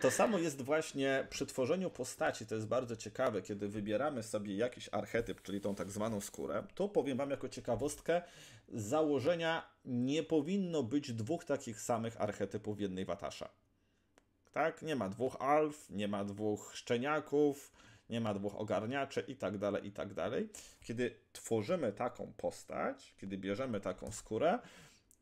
To samo jest właśnie przy tworzeniu postaci, to jest bardzo ciekawe, kiedy wybieramy sobie jakiś archetyp, czyli tą tak zwaną skórę, to powiem Wam jako ciekawostkę, z założenia nie powinno być dwóch takich samych archetypów w jednej watasza. Tak? Nie ma dwóch alf, nie ma dwóch szczeniaków, nie ma dwóch ogarniaczy i tak dalej, i tak dalej. Kiedy tworzymy taką postać, kiedy bierzemy taką skórę,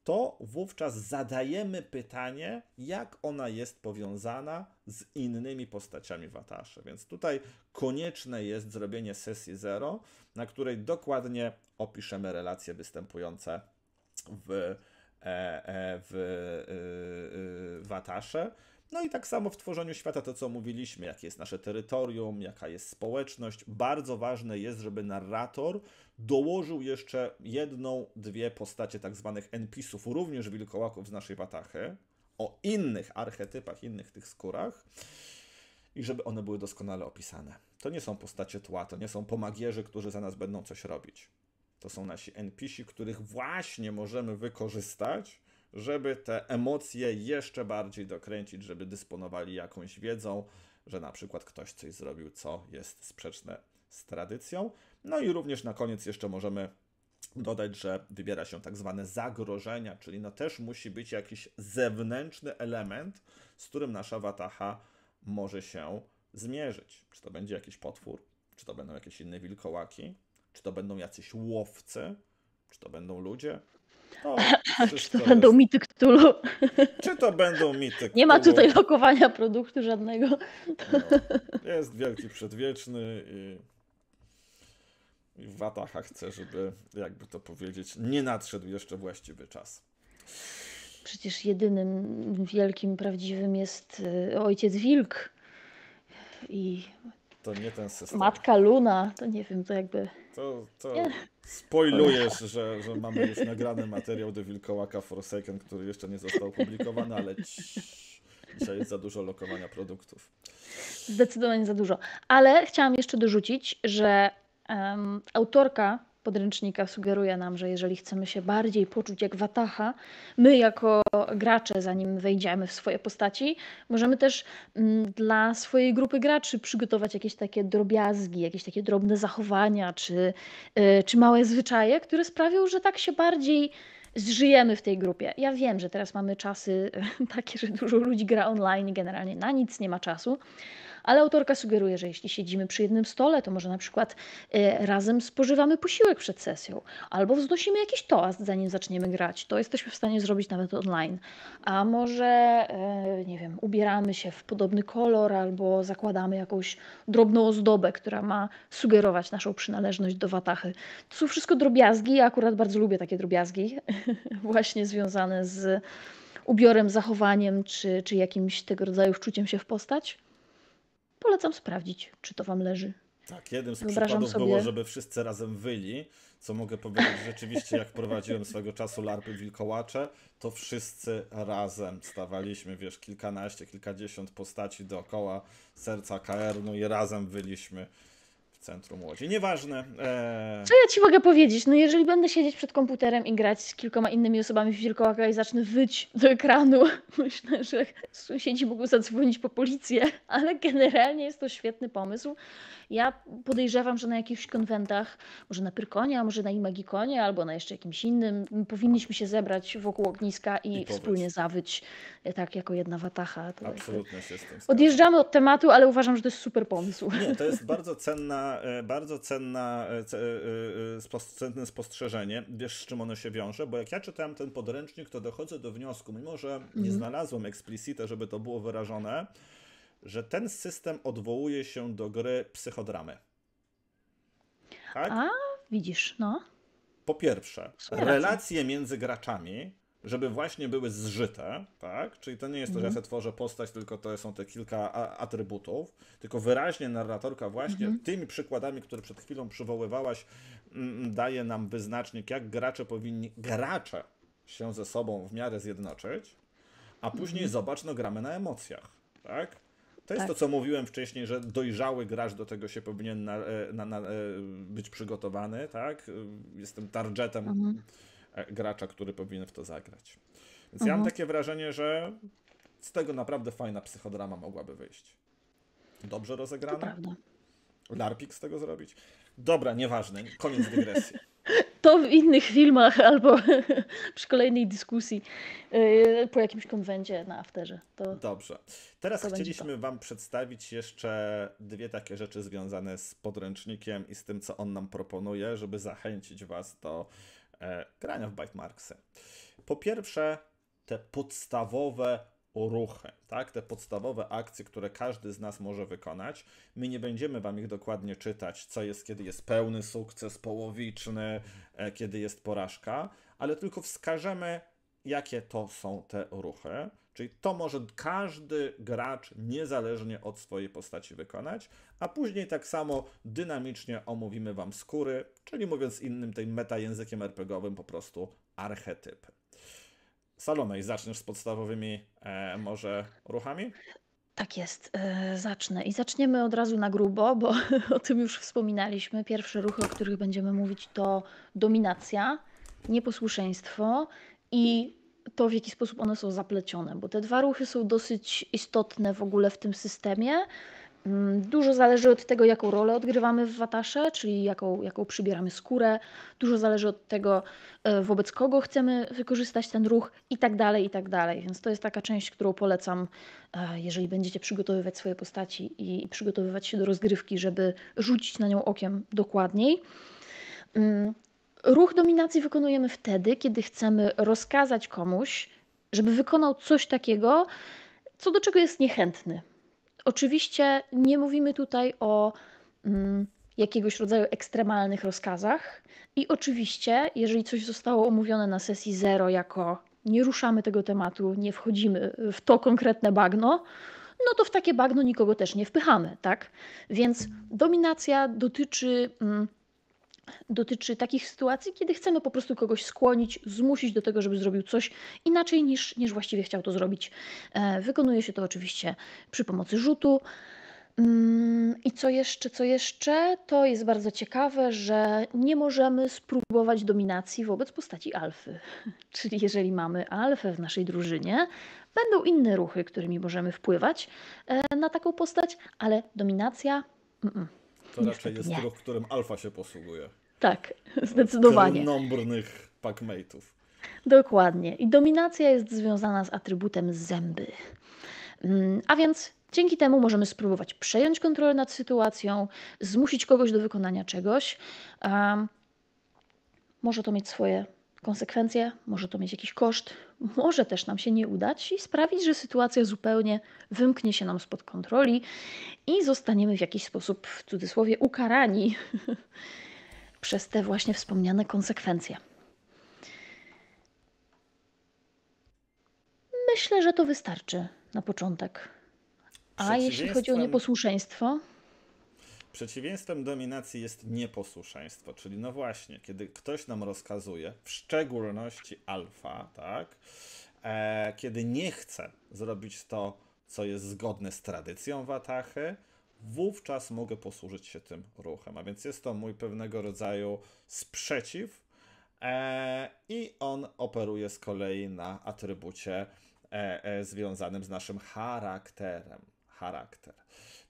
to wówczas zadajemy pytanie, jak ona jest powiązana z innymi postaciami w Więc tutaj konieczne jest zrobienie sesji zero, na której dokładnie opiszemy relacje występujące w, e, e, w, y, y, w, w no i tak samo w tworzeniu świata to, co mówiliśmy, jakie jest nasze terytorium, jaka jest społeczność. Bardzo ważne jest, żeby narrator dołożył jeszcze jedną, dwie postacie tak zwanych NPC-ów, również wilkołaków z naszej patachy, o innych archetypach, innych tych skórach i żeby one były doskonale opisane. To nie są postacie tła, to nie są pomagierzy, którzy za nas będą coś robić. To są nasi NPC, których właśnie możemy wykorzystać żeby te emocje jeszcze bardziej dokręcić, żeby dysponowali jakąś wiedzą, że na przykład ktoś coś zrobił, co jest sprzeczne z tradycją. No i również na koniec jeszcze możemy dodać, że wybiera się tak zwane zagrożenia, czyli no też musi być jakiś zewnętrzny element, z którym nasza wataha może się zmierzyć. Czy to będzie jakiś potwór, czy to będą jakieś inne wilkołaki, czy to będą jacyś łowcy, czy to będą ludzie, o, czy to, będą jest... mity Cthulhu? Czy to będą mity Cthulhu? Nie ma tutaj lokowania produktu żadnego. No, jest wielki przedwieczny i, i Wataha chce, żeby, jakby to powiedzieć, nie nadszedł jeszcze właściwy czas. Przecież jedynym wielkim, prawdziwym jest y, ojciec Wilk i to nie ten system. Matka Luna, to nie wiem, to jakby. To, to, nie. Spoilujesz, że, że mamy już nagrany materiał do Wilkołaka Forsaken, który jeszcze nie został opublikowany, ale dzisiaj jest za dużo lokowania produktów. Zdecydowanie za dużo. Ale chciałam jeszcze dorzucić, że um, autorka podręcznika sugeruje nam, że jeżeli chcemy się bardziej poczuć jak Wataha, my jako gracze, zanim wejdziemy w swoje postaci, możemy też mm, dla swojej grupy graczy przygotować jakieś takie drobiazgi, jakieś takie drobne zachowania czy, y, czy małe zwyczaje, które sprawią, że tak się bardziej zżyjemy w tej grupie. Ja wiem, że teraz mamy czasy takie, że dużo ludzi gra online i generalnie na nic nie ma czasu, ale autorka sugeruje, że jeśli siedzimy przy jednym stole, to może na przykład e, razem spożywamy posiłek przed sesją, albo wznosimy jakiś toast, zanim zaczniemy grać. To jesteśmy w stanie zrobić nawet online. A może, e, nie wiem, ubieramy się w podobny kolor, albo zakładamy jakąś drobną ozdobę, która ma sugerować naszą przynależność do Watachy. To są wszystko drobiazgi, ja akurat bardzo lubię takie drobiazgi, właśnie związane z ubiorem, zachowaniem czy, czy jakimś tego rodzaju wczuciem się w postać polecam sprawdzić, czy to Wam leży. Tak, jednym z Wyobrażam przykładów sobie... było, żeby wszyscy razem wyli, co mogę powiedzieć rzeczywiście, jak prowadziłem swego czasu larpy wilkołacze, to wszyscy razem stawaliśmy, wiesz, kilkanaście, kilkadziesiąt postaci dookoła serca KR, KR-u no i razem wyliśmy centrum Łodzi. Nieważne. E... Co ja ci mogę powiedzieć? No jeżeli będę siedzieć przed komputerem i grać z kilkoma innymi osobami w wilkołaka i zacznę wyć do ekranu, myślę, że sąsiedzi mogą zadzwonić po policję, ale generalnie jest to świetny pomysł. Ja podejrzewam, że na jakichś konwentach, może na Pyrkonie, a może na Imagikonie, albo na jeszcze jakimś innym, powinniśmy się zebrać wokół ogniska i, I wspólnie zawyć, e, tak jako jedna watacha. Absolutnie się z tym Odjeżdżamy od tematu, ale uważam, że to jest super pomysł. Nie, to jest bardzo cenna E, bardzo cenna, e, e, cenne spostrzeżenie. Wiesz, z czym ono się wiąże? Bo jak ja czytałem ten podręcznik, to dochodzę do wniosku, mimo że nie mhm. znalazłem explicite, żeby to było wyrażone, że ten system odwołuje się do gry psychodramy. Tak? A, widzisz, no. Po pierwsze, relacje między graczami żeby właśnie były zżyte, tak? Czyli to nie jest to, że ja mhm. sobie tworzę postać, tylko to są te kilka atrybutów, tylko wyraźnie narratorka właśnie mhm. tymi przykładami, które przed chwilą przywoływałaś, mm, mm, daje nam wyznacznik, jak gracze powinni, gracze się ze sobą w miarę zjednoczyć, a później mhm. zobacz, no gramy na emocjach, tak? To jest tak. to, co mówiłem wcześniej, że dojrzały gracz do tego się powinien na, e, na, na, e, być przygotowany, tak? Jestem targetem mhm. E, gracza, który powinien w to zagrać. Więc mhm. ja mam mhm. takie wrażenie, że z tego naprawdę fajna psychodrama mogłaby wyjść. Dobrze rozegrana? Larpik z tego zrobić? Dobra, nieważne, koniec dygresji. To w innych filmach albo przy kolejnej dyskusji y, po jakimś konwencie na afterze. To, Dobrze. Teraz to chcieliśmy Wam przedstawić jeszcze dwie takie rzeczy związane z podręcznikiem i z tym, co on nam proponuje, żeby zachęcić Was do E, grania w Bite Marksy. Po pierwsze, te podstawowe ruchy, tak? Te podstawowe akcje, które każdy z nas może wykonać. My nie będziemy Wam ich dokładnie czytać, co jest, kiedy jest pełny sukces, połowiczny, e, kiedy jest porażka, ale tylko wskażemy, jakie to są te ruchy. Czyli to może każdy gracz niezależnie od swojej postaci wykonać, a później tak samo dynamicznie omówimy Wam skóry, czyli mówiąc innym tym metajęzykiem RPGowym po prostu archetypy. i zaczniesz z podstawowymi e, może ruchami? Tak jest, e, zacznę. I zaczniemy od razu na grubo, bo o tym już wspominaliśmy. Pierwsze ruchy, o których będziemy mówić, to dominacja, nieposłuszeństwo i to, w jaki sposób one są zaplecione, bo te dwa ruchy są dosyć istotne w ogóle w tym systemie. Mm, dużo zależy od tego, jaką rolę odgrywamy w watasze, czyli jaką, jaką przybieramy skórę. Dużo zależy od tego, e, wobec kogo chcemy wykorzystać ten ruch i tak dalej, i tak dalej. Więc to jest taka część, którą polecam, e, jeżeli będziecie przygotowywać swoje postaci i przygotowywać się do rozgrywki, żeby rzucić na nią okiem dokładniej. Mm, Ruch dominacji wykonujemy wtedy, kiedy chcemy rozkazać komuś, żeby wykonał coś takiego, co do czego jest niechętny. Oczywiście nie mówimy tutaj o mm, jakiegoś rodzaju ekstremalnych rozkazach, i oczywiście, jeżeli coś zostało omówione na sesji zero, jako nie ruszamy tego tematu, nie wchodzimy w to konkretne bagno, no to w takie bagno nikogo też nie wpychamy, tak? Więc dominacja dotyczy. Mm, dotyczy takich sytuacji, kiedy chcemy po prostu kogoś skłonić, zmusić do tego, żeby zrobił coś inaczej niż, niż właściwie chciał to zrobić. E, wykonuje się to oczywiście przy pomocy rzutu. Mm, I co jeszcze, co jeszcze? To jest bardzo ciekawe, że nie możemy spróbować dominacji wobec postaci alfy. Czyli jeżeli mamy alfę w naszej drużynie, będą inne ruchy, którymi możemy wpływać e, na taką postać, ale dominacja. Mm -mm, to raczej jest nie. ruch, którym alfa się posługuje. Tak, zdecydowanie. Krnąbrnych packmate'ów. Dokładnie. I dominacja jest związana z atrybutem zęby. Mm, a więc dzięki temu możemy spróbować przejąć kontrolę nad sytuacją, zmusić kogoś do wykonania czegoś. Może to mieć swoje konsekwencje, może to mieć jakiś koszt, może też nam się nie udać i sprawić, że sytuacja zupełnie wymknie się nam spod kontroli i zostaniemy w jakiś sposób, w cudzysłowie, ukarani przez te właśnie wspomniane konsekwencje. Myślę, że to wystarczy na początek. A jeśli chodzi o nieposłuszeństwo? Przeciwieństwem dominacji jest nieposłuszeństwo, czyli no właśnie, kiedy ktoś nam rozkazuje, w szczególności alfa, tak, e, kiedy nie chce zrobić to, co jest zgodne z tradycją Watachy, wówczas mogę posłużyć się tym ruchem. A więc jest to mój pewnego rodzaju sprzeciw e, i on operuje z kolei na atrybucie e, e, związanym z naszym charakterem. Charakter.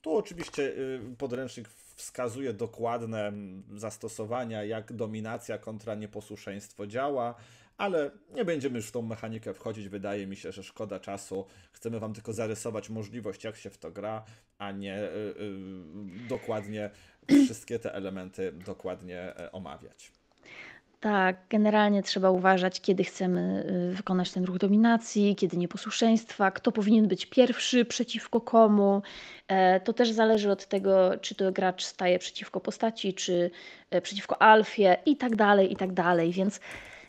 Tu oczywiście y, podręcznik wskazuje dokładne mm, zastosowania, jak dominacja kontra nieposłuszeństwo działa ale nie będziemy już w tą mechanikę wchodzić. Wydaje mi się, że szkoda czasu. Chcemy Wam tylko zarysować możliwość, jak się w to gra, a nie y, y, dokładnie wszystkie te elementy dokładnie e, omawiać. Tak, generalnie trzeba uważać, kiedy chcemy y, wykonać ten ruch dominacji, kiedy nieposłuszeństwa, kto powinien być pierwszy, przeciwko komu. E, to też zależy od tego, czy to gracz staje przeciwko postaci, czy e, przeciwko alfie i tak dalej, i tak dalej. Więc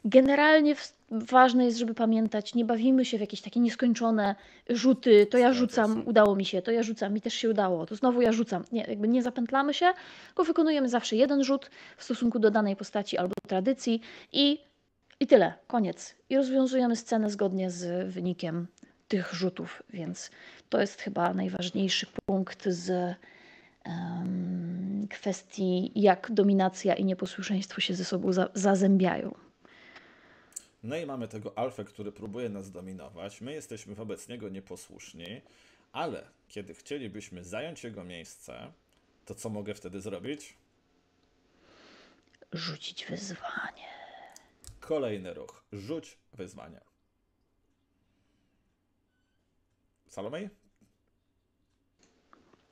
Generalnie ważne jest, żeby pamiętać, nie bawimy się w jakieś takie nieskończone rzuty, to ja rzucam, udało mi się, to ja rzucam, mi też się udało, to znowu ja rzucam. Nie, jakby nie zapętlamy się, tylko wykonujemy zawsze jeden rzut w stosunku do danej postaci albo tradycji i, i tyle, koniec. I rozwiązujemy scenę zgodnie z wynikiem tych rzutów, więc to jest chyba najważniejszy punkt z kwestii, jak dominacja i nieposłuszeństwo się ze sobą za, zazębiają. No i mamy tego alfę, który próbuje nas dominować. My jesteśmy wobec niego nieposłuszni, ale kiedy chcielibyśmy zająć jego miejsce, to co mogę wtedy zrobić? Rzucić wyzwanie. Kolejny ruch. Rzuć wyzwanie. Salomej?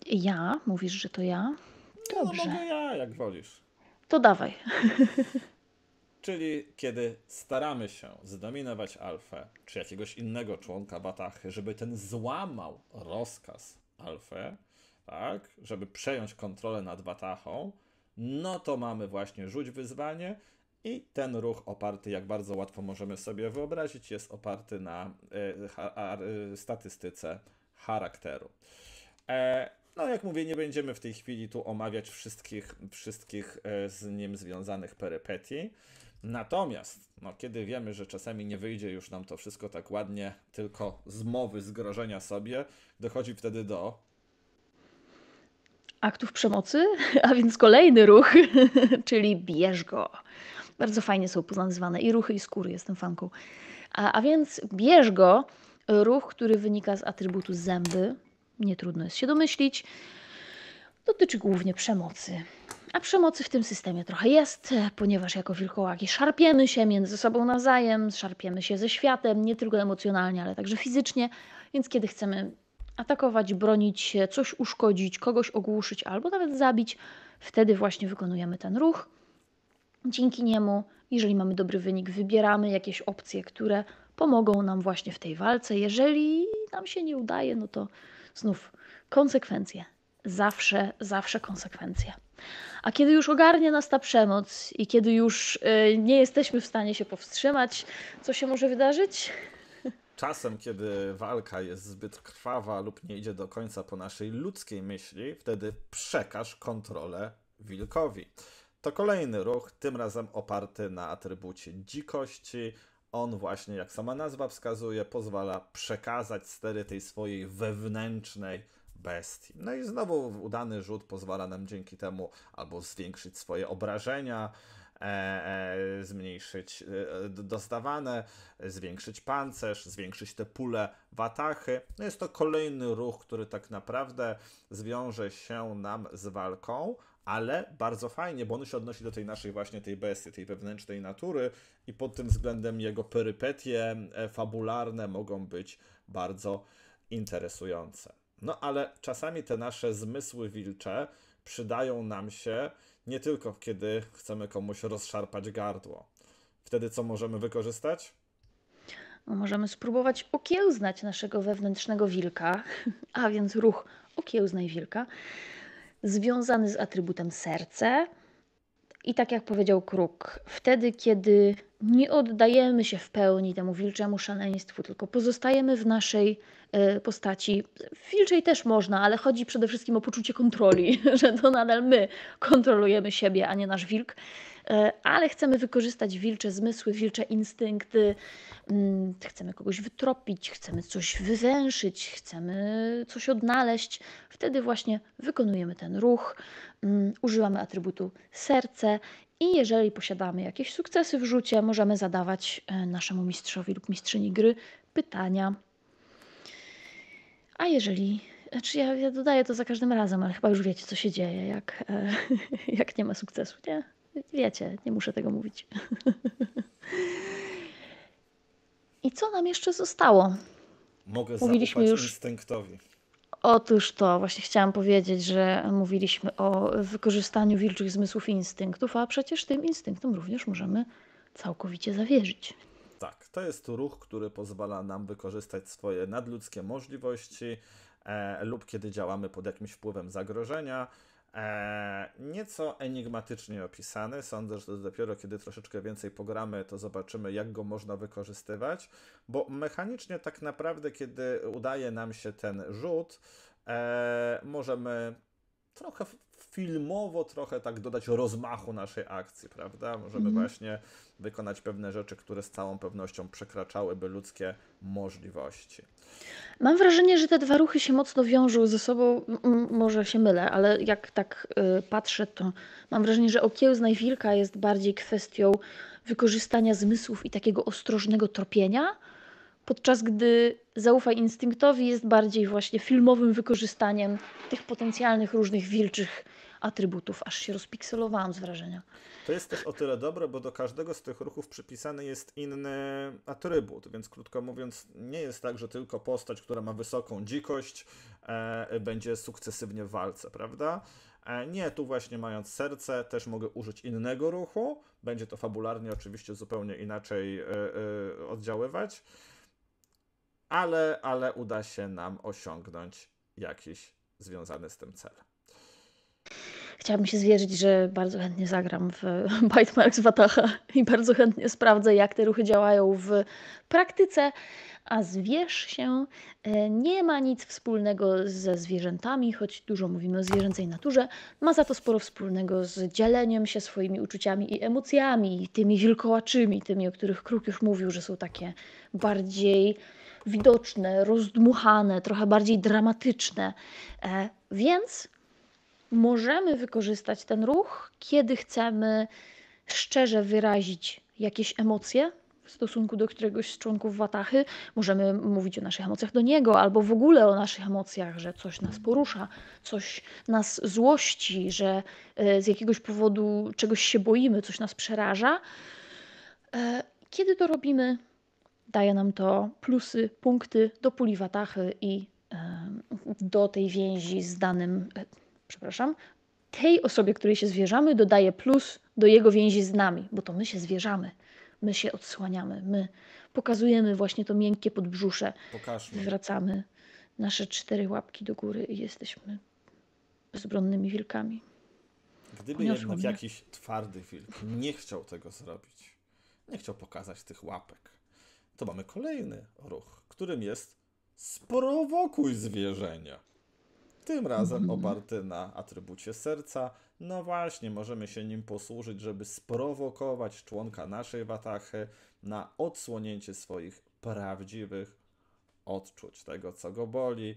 Ja? Mówisz, że to ja? No, no, Dobrze. No, mogę ja, jak wolisz. To dawaj. Czyli kiedy staramy się zdominować alfę czy jakiegoś innego członka Watachy, żeby ten złamał rozkaz alfę, tak, żeby przejąć kontrolę nad Watachą, no to mamy właśnie rzuć wyzwanie i ten ruch oparty, jak bardzo łatwo możemy sobie wyobrazić, jest oparty na y, ha, y, statystyce charakteru. E, no, jak mówię, nie będziemy w tej chwili tu omawiać wszystkich, wszystkich e, z nim związanych perypetii. Natomiast, no, kiedy wiemy, że czasami nie wyjdzie już nam to wszystko tak ładnie, tylko z mowy, z grożenia sobie, dochodzi wtedy do. Aktów przemocy, a więc kolejny ruch, czyli bierz go. Bardzo fajnie są poznawane i ruchy, i skóry, jestem fanką. A, a więc bierz go, ruch, który wynika z atrybutu zęby, nie trudno jest się domyślić, dotyczy głównie przemocy. A przemocy w tym systemie trochę jest, ponieważ jako wilkołaki szarpiemy się między sobą nawzajem, szarpiemy się ze światem, nie tylko emocjonalnie, ale także fizycznie. Więc kiedy chcemy atakować, bronić się, coś uszkodzić, kogoś ogłuszyć albo nawet zabić, wtedy właśnie wykonujemy ten ruch. Dzięki niemu, jeżeli mamy dobry wynik, wybieramy jakieś opcje, które pomogą nam właśnie w tej walce. Jeżeli nam się nie udaje, no to znów konsekwencje. Zawsze, zawsze konsekwencje. A kiedy już ogarnie nas ta przemoc i kiedy już y, nie jesteśmy w stanie się powstrzymać, co się może wydarzyć? Czasem, kiedy walka jest zbyt krwawa lub nie idzie do końca po naszej ludzkiej myśli, wtedy przekaż kontrolę wilkowi. To kolejny ruch, tym razem oparty na atrybucie dzikości. On właśnie, jak sama nazwa wskazuje, pozwala przekazać stery tej swojej wewnętrznej bestii. No i znowu udany rzut pozwala nam dzięki temu albo zwiększyć swoje obrażenia, e, e, zmniejszyć e, dostawane, zwiększyć pancerz, zwiększyć te pule watachy. No jest to kolejny ruch, który tak naprawdę zwiąże się nam z walką, ale bardzo fajnie, bo on się odnosi do tej naszej właśnie tej bestii, tej wewnętrznej natury i pod tym względem jego perypetie e, fabularne mogą być bardzo interesujące. No ale czasami te nasze zmysły wilcze przydają nam się nie tylko kiedy chcemy komuś rozszarpać gardło. Wtedy co możemy wykorzystać? No, możemy spróbować okiełznać naszego wewnętrznego wilka, a więc ruch okiełznaj wilka, związany z atrybutem serce, i tak jak powiedział Kruk, wtedy, kiedy nie oddajemy się w pełni temu wilczemu szaleństwu, tylko pozostajemy w naszej e, postaci. Wilczej też można, ale chodzi przede wszystkim o poczucie kontroli, że to nadal my kontrolujemy siebie, a nie nasz wilk. E, ale chcemy wykorzystać wilcze zmysły, wilcze instynkty, mm, chcemy kogoś wytropić, chcemy coś wywęszyć, chcemy coś odnaleźć. Wtedy właśnie wykonujemy ten ruch, mm, używamy atrybutu serce i jeżeli posiadamy jakieś sukcesy w rzucie, możemy zadawać e, naszemu mistrzowi lub mistrzyni gry pytania. A jeżeli. Znaczy ja, ja dodaję to za każdym razem, ale chyba już wiecie, co się dzieje, jak, e, jak nie ma sukcesu, nie? Wiecie, nie muszę tego mówić. I co nam jeszcze zostało? Mogę Mówiliśmy już instynktowi. Otóż to, właśnie chciałam powiedzieć, że mówiliśmy o wykorzystaniu wilczych zmysłów i instynktów, a przecież tym instynktom również możemy całkowicie zawierzyć. Tak, to jest ruch, który pozwala nam wykorzystać swoje nadludzkie możliwości e, lub kiedy działamy pod jakimś wpływem zagrożenia, E, nieco enigmatycznie opisany. Sądzę, że dopiero kiedy troszeczkę więcej pogramy, to zobaczymy, jak go można wykorzystywać, bo mechanicznie tak naprawdę, kiedy udaje nam się ten rzut, e, możemy trochę filmowo trochę tak dodać rozmachu naszej akcji, prawda? Możemy mhm. właśnie wykonać pewne rzeczy, które z całą pewnością przekraczałyby ludzkie możliwości. Mam wrażenie, że te dwa ruchy się mocno wiążą ze sobą. może się mylę, ale jak tak y, patrzę, to mam wrażenie, że okiełzna i wilka jest bardziej kwestią wykorzystania zmysłów i takiego ostrożnego tropienia podczas gdy Zaufaj Instynktowi jest bardziej właśnie filmowym wykorzystaniem tych potencjalnych różnych wilczych atrybutów, aż się rozpikselowałam z wrażenia. To jest też o tyle dobre, bo do każdego z tych ruchów przypisany jest inny atrybut, więc krótko mówiąc, nie jest tak, że tylko postać, która ma wysoką dzikość, e, będzie sukcesywnie w walce, prawda? E, nie, tu właśnie mając serce, też mogę użyć innego ruchu. Będzie to fabularnie oczywiście zupełnie inaczej e, e oddziaływać ale, ale uda się nam osiągnąć jakiś związany z tym cel. Chciałabym się zwierzyć, że bardzo chętnie zagram w Bytemarks Wataha i bardzo chętnie sprawdzę, jak te ruchy działają w praktyce. A zwierz się e, nie ma nic wspólnego ze zwierzętami, choć dużo mówimy o zwierzęcej naturze. Ma za to sporo wspólnego z dzieleniem się swoimi uczuciami i emocjami, tymi wilkołaczymi, tymi, o których Kruk już mówił, że są takie bardziej widoczne, rozdmuchane, trochę bardziej dramatyczne. E, więc możemy wykorzystać ten ruch, kiedy chcemy szczerze wyrazić jakieś emocje w stosunku do któregoś z członków Watachy. Możemy mówić o naszych emocjach do niego, albo w ogóle o naszych emocjach, że coś nas porusza, coś nas złości, że e, z jakiegoś powodu czegoś się boimy, coś nas przeraża. E, kiedy to robimy, Daje nam to plusy, punkty do puli watachy i do tej więzi z danym, e, przepraszam, tej osobie, której się zwierzamy, dodaje plus do jego więzi z nami, bo to my się zwierzamy, my się odsłaniamy, my pokazujemy właśnie to miękkie podbrzusze, Pokażmy. wracamy nasze cztery łapki do góry i jesteśmy bezbronnymi wilkami. Gdyby Poniosło jednak mnie. jakiś twardy wilk nie chciał tego zrobić, nie chciał pokazać tych łapek, to mamy kolejny ruch, którym jest sprowokuj zwierzenia. Tym razem mhm. oparty na atrybucie serca. No właśnie, możemy się nim posłużyć, żeby sprowokować członka naszej watachy na odsłonięcie swoich prawdziwych odczuć, tego co go boli,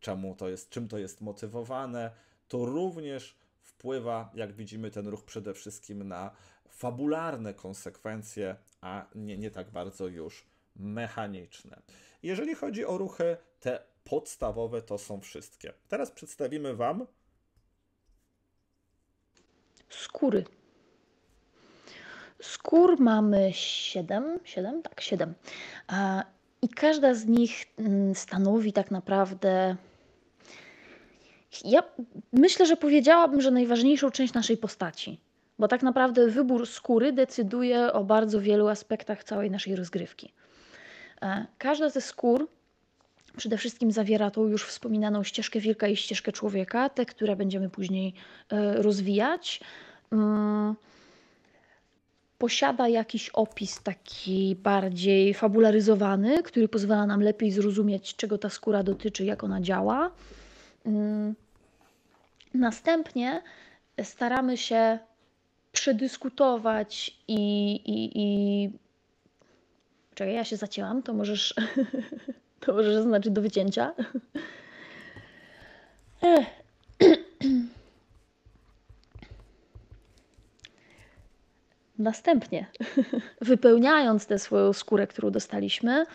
czemu to jest, czym to jest motywowane. To również wpływa, jak widzimy, ten ruch przede wszystkim na fabularne konsekwencje a nie, nie tak bardzo już mechaniczne. Jeżeli chodzi o ruchy, te podstawowe to są wszystkie. Teraz przedstawimy Wam skóry. Skór mamy 7, 7, tak, 7. I każda z nich mm, stanowi tak naprawdę. Ja myślę, że powiedziałabym, że najważniejszą część naszej postaci bo tak naprawdę wybór skóry decyduje o bardzo wielu aspektach całej naszej rozgrywki. E, każda ze skór przede wszystkim zawiera tą już wspominaną ścieżkę wilka i ścieżkę człowieka, te, które będziemy później e, rozwijać. Mm, posiada jakiś opis taki bardziej fabularyzowany, który pozwala nam lepiej zrozumieć, czego ta skóra dotyczy, jak ona działa. Mm. Następnie staramy się przedyskutować i, i, i... Czekaj, ja się zacięłam, to możesz, to możesz znaczyć do wycięcia. Następnie, wypełniając tę swoją skórę, którą dostaliśmy,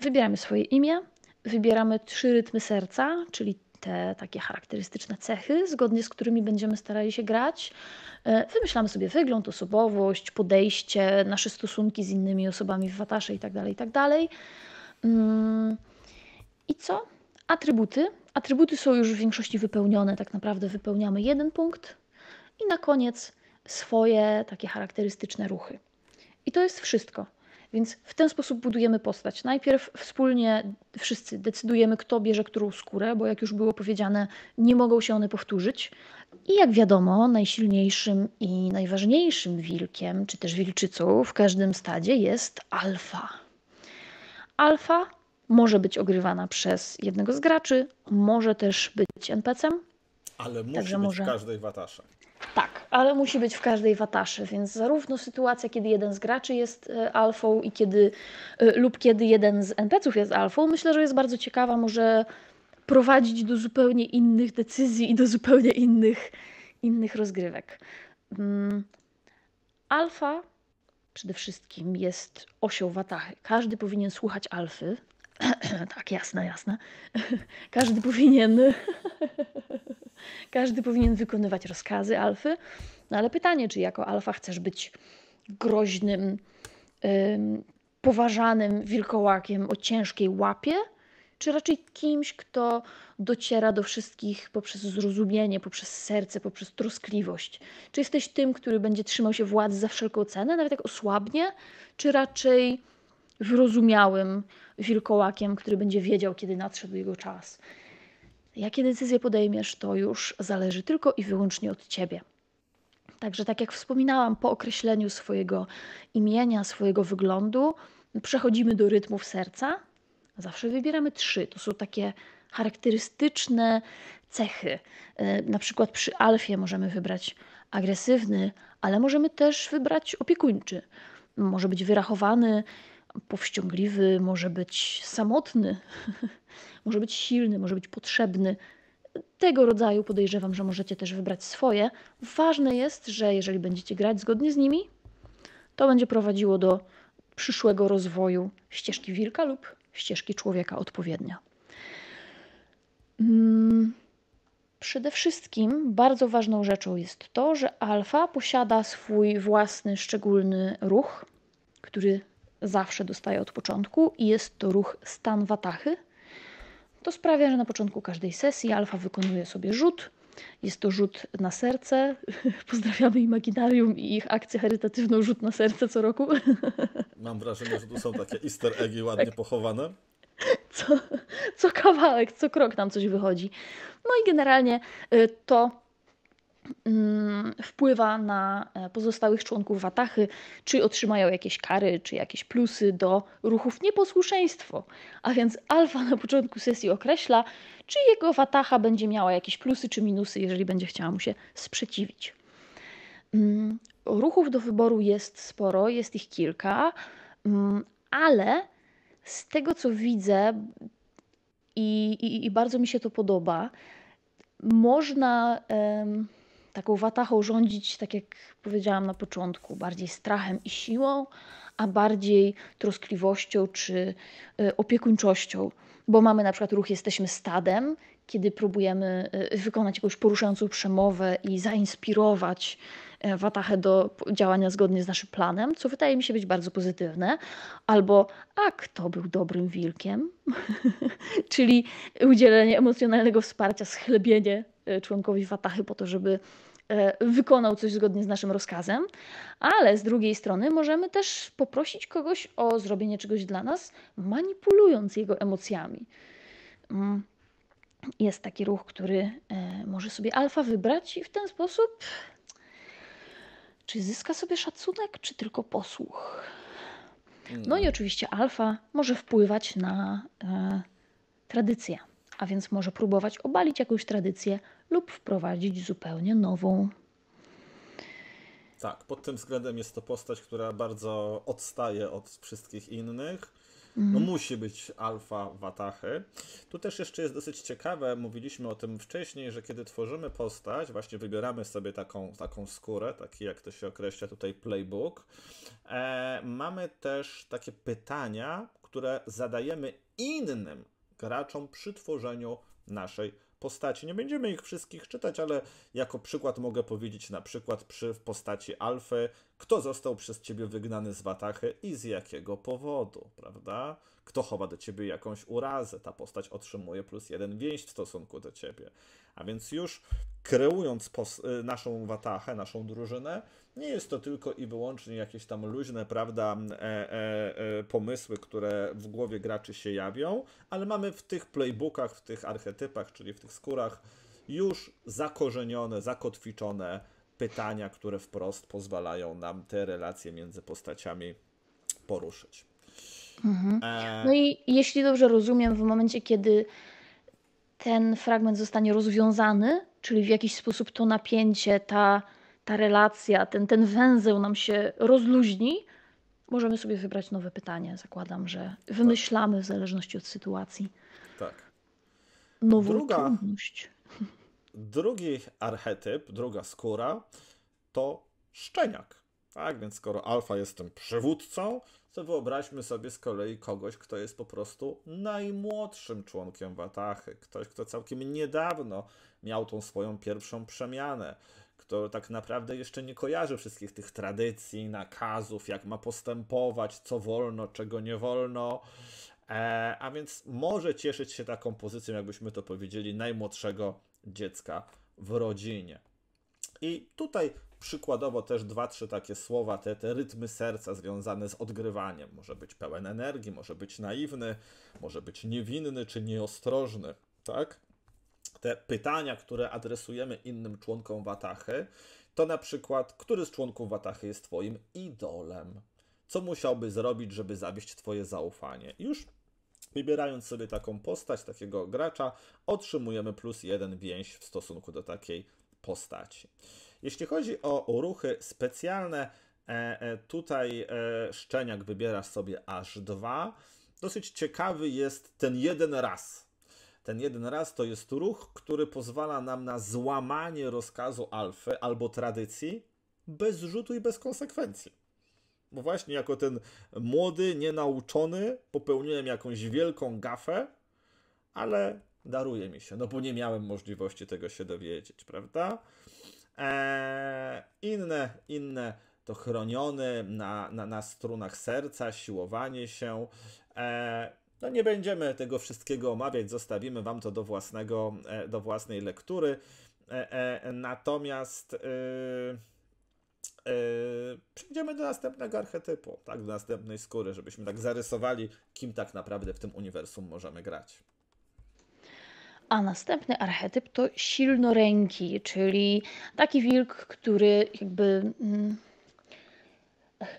wybieramy swoje imię, wybieramy trzy rytmy serca, czyli te takie charakterystyczne cechy, zgodnie z którymi będziemy starali się grać. E, wymyślamy sobie wygląd, osobowość, podejście, nasze stosunki z innymi osobami w watasze itd. Tak itd. Tak mm. I co? Atrybuty. Atrybuty są już w większości wypełnione, tak naprawdę wypełniamy jeden punkt i na koniec swoje takie charakterystyczne ruchy. I to jest wszystko. Więc w ten sposób budujemy postać. Najpierw wspólnie wszyscy decydujemy, kto bierze którą skórę, bo jak już było powiedziane, nie mogą się one powtórzyć. I jak wiadomo, najsilniejszym i najważniejszym wilkiem, czy też wilczycą w każdym stadzie jest alfa. Alfa może być ogrywana przez jednego z graczy, może też być NPC-em. Ale musi Także być może... w każdej watasze. Tak, ale musi być w każdej wataszy, więc zarówno sytuacja, kiedy jeden z graczy jest e, alfą i kiedy, e, lub kiedy jeden z NPC-ów jest alfą, myślę, że jest bardzo ciekawa, może prowadzić do zupełnie innych decyzji i do zupełnie innych, innych rozgrywek. Mm, alfa przede wszystkim jest osią watachy. Każdy powinien słuchać alfy. tak, jasne, jasne. Każdy powinien Każdy powinien wykonywać rozkazy alfy, no ale pytanie, czy jako alfa chcesz być groźnym, ym, poważanym wilkołakiem o ciężkiej łapie, czy raczej kimś, kto dociera do wszystkich poprzez zrozumienie, poprzez serce, poprzez troskliwość? Czy jesteś tym, który będzie trzymał się władzy za wszelką cenę, nawet jak osłabnie, czy raczej wyrozumiałym wilkołakiem, który będzie wiedział, kiedy nadszedł jego czas? Jakie decyzje podejmiesz, to już zależy tylko i wyłącznie od ciebie. Także, tak jak wspominałam, po określeniu swojego imienia, swojego wyglądu, przechodzimy do rytmów serca. Zawsze wybieramy trzy. To są takie charakterystyczne cechy. E, na przykład przy alfie możemy wybrać agresywny, ale możemy też wybrać opiekuńczy. Może być wyrachowany, powściągliwy, może być samotny, może być silny, może być potrzebny. Tego rodzaju podejrzewam, że możecie też wybrać swoje. Ważne jest, że jeżeli będziecie grać zgodnie z nimi, to będzie prowadziło do przyszłego rozwoju ścieżki wilka lub ścieżki człowieka odpowiednio. Hmm. Przede wszystkim bardzo ważną rzeczą jest to, że alfa posiada swój własny, szczególny ruch, który zawsze dostaje od początku i jest to ruch stan watachy, to sprawia, że na początku każdej sesji alfa wykonuje sobie rzut. Jest to rzut na serce. Pozdrawiamy Imaginarium i ich akcję charytatywną Rzut na serce co roku. Mam wrażenie, że tu są takie tak. easter eggi ładnie tak. pochowane. Co, co kawałek, co krok nam coś wychodzi. No i generalnie y, to Mm, wpływa na e, pozostałych członków Watachy, czy otrzymają jakieś kary, czy jakieś plusy do ruchów nieposłuszeństwo. A więc Alfa na początku sesji określa, czy jego Watacha będzie miała jakieś plusy czy minusy, jeżeli będzie chciała mu się sprzeciwić. Mm, ruchów do wyboru jest sporo, jest ich kilka, mm, ale z tego co widzę i, i, i bardzo mi się to podoba, można taką watachą rządzić, tak jak powiedziałam na początku, bardziej strachem i siłą, a bardziej troskliwością czy e, opiekuńczością. Bo mamy na przykład ruch Jesteśmy Stadem, kiedy próbujemy e, wykonać jakąś poruszającą przemowę i zainspirować e, Watachę do działania zgodnie z naszym planem, co wydaje mi się być bardzo pozytywne, albo a kto był dobrym wilkiem, czyli udzielenie emocjonalnego wsparcia, schlebienie członkowi Watachy po to, żeby E, wykonał coś zgodnie z naszym rozkazem, ale z drugiej strony możemy też poprosić kogoś o zrobienie czegoś dla nas, manipulując jego emocjami. Mm, jest taki ruch, który e, może sobie alfa wybrać i w ten sposób czy zyska sobie szacunek, czy tylko posłuch. No i mm. oczywiście alfa może wpływać na e, tradycję, a więc może próbować obalić jakąś tradycję lub wprowadzić zupełnie nową. Tak, pod tym względem jest to postać, która bardzo odstaje od wszystkich innych. Mhm. No, musi być alfa Watachy. Tu też jeszcze jest dosyć ciekawe, mówiliśmy o tym wcześniej, że kiedy tworzymy postać, właśnie wybieramy sobie taką, taką skórę, taki jak to się określa tutaj playbook, e, mamy też takie pytania, które zadajemy innym graczom przy tworzeniu naszej postaci. Nie będziemy ich wszystkich czytać, ale jako przykład mogę powiedzieć na przykład przy w postaci Alfy, kto został przez ciebie wygnany z Watachy i z jakiego powodu, prawda? Kto chowa do ciebie jakąś urazę, ta postać otrzymuje plus jeden więź w stosunku do ciebie. A więc już kreując y, naszą watachę, naszą drużynę, nie jest to tylko i wyłącznie jakieś tam luźne, prawda, e, e, e, pomysły, które w głowie graczy się jawią, ale mamy w tych playbookach, w tych archetypach, czyli w tych skórach już zakorzenione, zakotwiczone pytania, które wprost pozwalają nam te relacje między postaciami poruszyć. Mhm. E, no i jeśli dobrze rozumiem, w momencie, kiedy ten fragment zostanie rozwiązany, czyli w jakiś sposób to napięcie, ta, ta relacja, ten, ten węzeł nam się rozluźni, możemy sobie wybrać nowe pytanie. Zakładam, że wymyślamy w zależności od sytuacji. Tak. Nową druga, trudność. Drugi archetyp, druga skóra to szczeniak. Tak więc, skoro alfa jest tym przywódcą, to wyobraźmy sobie z kolei kogoś, kto jest po prostu najmłodszym członkiem Watachy. Ktoś, kto całkiem niedawno miał tą swoją pierwszą przemianę, kto tak naprawdę jeszcze nie kojarzy wszystkich tych tradycji, nakazów, jak ma postępować, co wolno, czego nie wolno. E, a więc może cieszyć się taką pozycją, jakbyśmy to powiedzieli, najmłodszego dziecka w rodzinie. I tutaj Przykładowo też dwa, trzy takie słowa, te, te rytmy serca związane z odgrywaniem. Może być pełen energii, może być naiwny, może być niewinny czy nieostrożny, tak? Te pytania, które adresujemy innym członkom Watachy, to na przykład, który z członków Watachy jest Twoim idolem? Co musiałby zrobić, żeby zawieść Twoje zaufanie? Już Wybierając sobie taką postać, takiego gracza, otrzymujemy plus jeden więź w stosunku do takiej postaci. Jeśli chodzi o ruchy specjalne, e, e, tutaj e, szczeniak wybierasz sobie aż dwa. Dosyć ciekawy jest ten jeden raz. Ten jeden raz to jest ruch, który pozwala nam na złamanie rozkazu alfy albo tradycji bez rzutu i bez konsekwencji. Bo właśnie jako ten młody, nienauczony popełniłem jakąś wielką gafę, ale daruje mi się, no bo nie miałem możliwości tego się dowiedzieć, prawda? Eee, inne, inne to chroniony na, na, na strunach serca, siłowanie się. Eee, no nie będziemy tego wszystkiego omawiać, zostawimy Wam to do, własnego, e, do własnej lektury. E, e natomiast y, y, przejdziemy do następnego archetypu, tak, do następnej skóry, żebyśmy tak zarysowali, kim tak naprawdę w tym uniwersum możemy grać. A następny archetyp to silnoręki, czyli taki wilk, który jakby. Mm,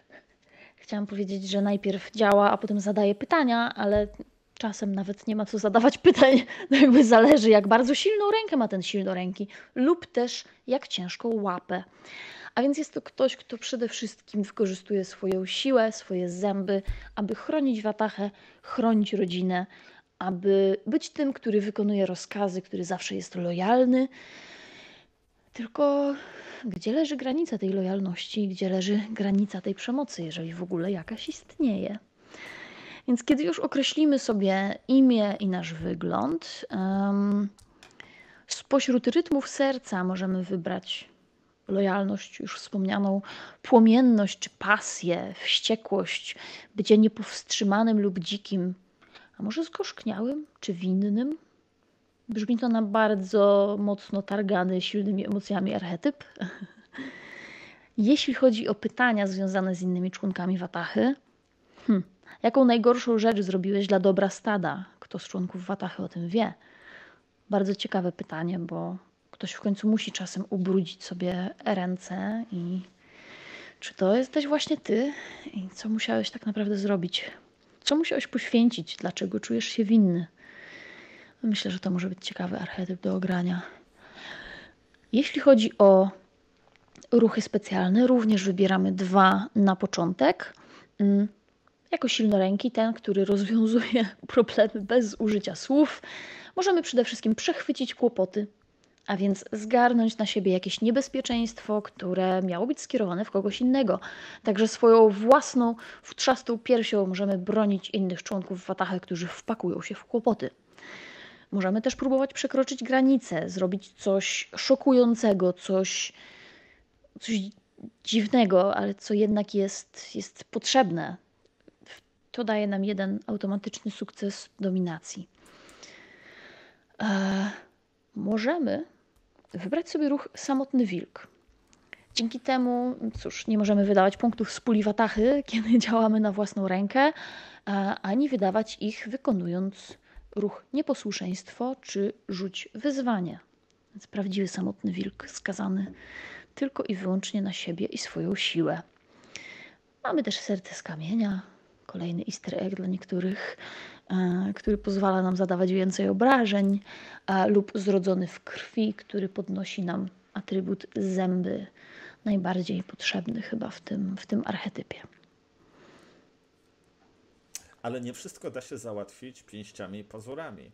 chciałam powiedzieć, że najpierw działa, a potem zadaje pytania, ale czasem nawet nie ma co zadawać pytań. No jakby zależy, jak bardzo silną rękę ma ten silnoręki, lub też jak ciężką łapę. A więc jest to ktoś, kto przede wszystkim wykorzystuje swoją siłę, swoje zęby, aby chronić watachę, chronić rodzinę, aby być tym, który wykonuje rozkazy, który zawsze jest lojalny. Tylko gdzie leży granica tej lojalności, gdzie leży granica tej przemocy, jeżeli w ogóle jakaś istnieje? Więc kiedy już określimy sobie imię i nasz wygląd, um, spośród rytmów serca możemy wybrać lojalność, już wspomnianą płomienność czy pasję, wściekłość, bycie niepowstrzymanym lub dzikim a może zgorzkniałym czy winnym. Brzmi to na bardzo mocno targany silnymi emocjami archetyp. Jeśli chodzi o pytania związane z innymi członkami Watachy, hmm, jaką najgorszą rzecz zrobiłeś dla dobra stada? Kto z członków Watachy o tym wie? Bardzo ciekawe pytanie, bo ktoś w końcu musi czasem ubrudzić sobie ręce i czy to jesteś właśnie ty i co musiałeś tak naprawdę zrobić? Co musiałeś poświęcić? Dlaczego czujesz się winny? Myślę, że to może być ciekawy archetyp do ogrania. Jeśli chodzi o ruchy specjalne, również wybieramy dwa na początek. Mm, jako silnoręki, ten, który rozwiązuje problemy bez użycia słów, możemy przede wszystkim przechwycić kłopoty a więc zgarnąć na siebie jakieś niebezpieczeństwo, które miało być skierowane w kogoś innego. Także swoją własną, wtrzastą piersią możemy bronić innych członków Watachy, którzy wpakują się w kłopoty. Możemy też próbować przekroczyć granice, zrobić coś szokującego, coś, coś dziwnego, ale co jednak jest, jest potrzebne. To daje nam jeden automatyczny sukces dominacji. Eee, możemy wybrać sobie ruch samotny wilk. Dzięki temu, cóż, nie możemy wydawać punktów z puli watachy, kiedy działamy na własną rękę, ani wydawać ich wykonując ruch nieposłuszeństwo czy rzuć wyzwanie. Więc prawdziwy samotny wilk skazany tylko i wyłącznie na siebie i swoją siłę. Mamy też serce z kamienia, kolejny easter egg dla niektórych. E, który pozwala nam zadawać więcej obrażeń, e, lub zrodzony w krwi, który podnosi nam atrybut zęby, najbardziej potrzebny chyba w tym, w tym archetypie. Ale nie wszystko da się załatwić pięściami i pazurami.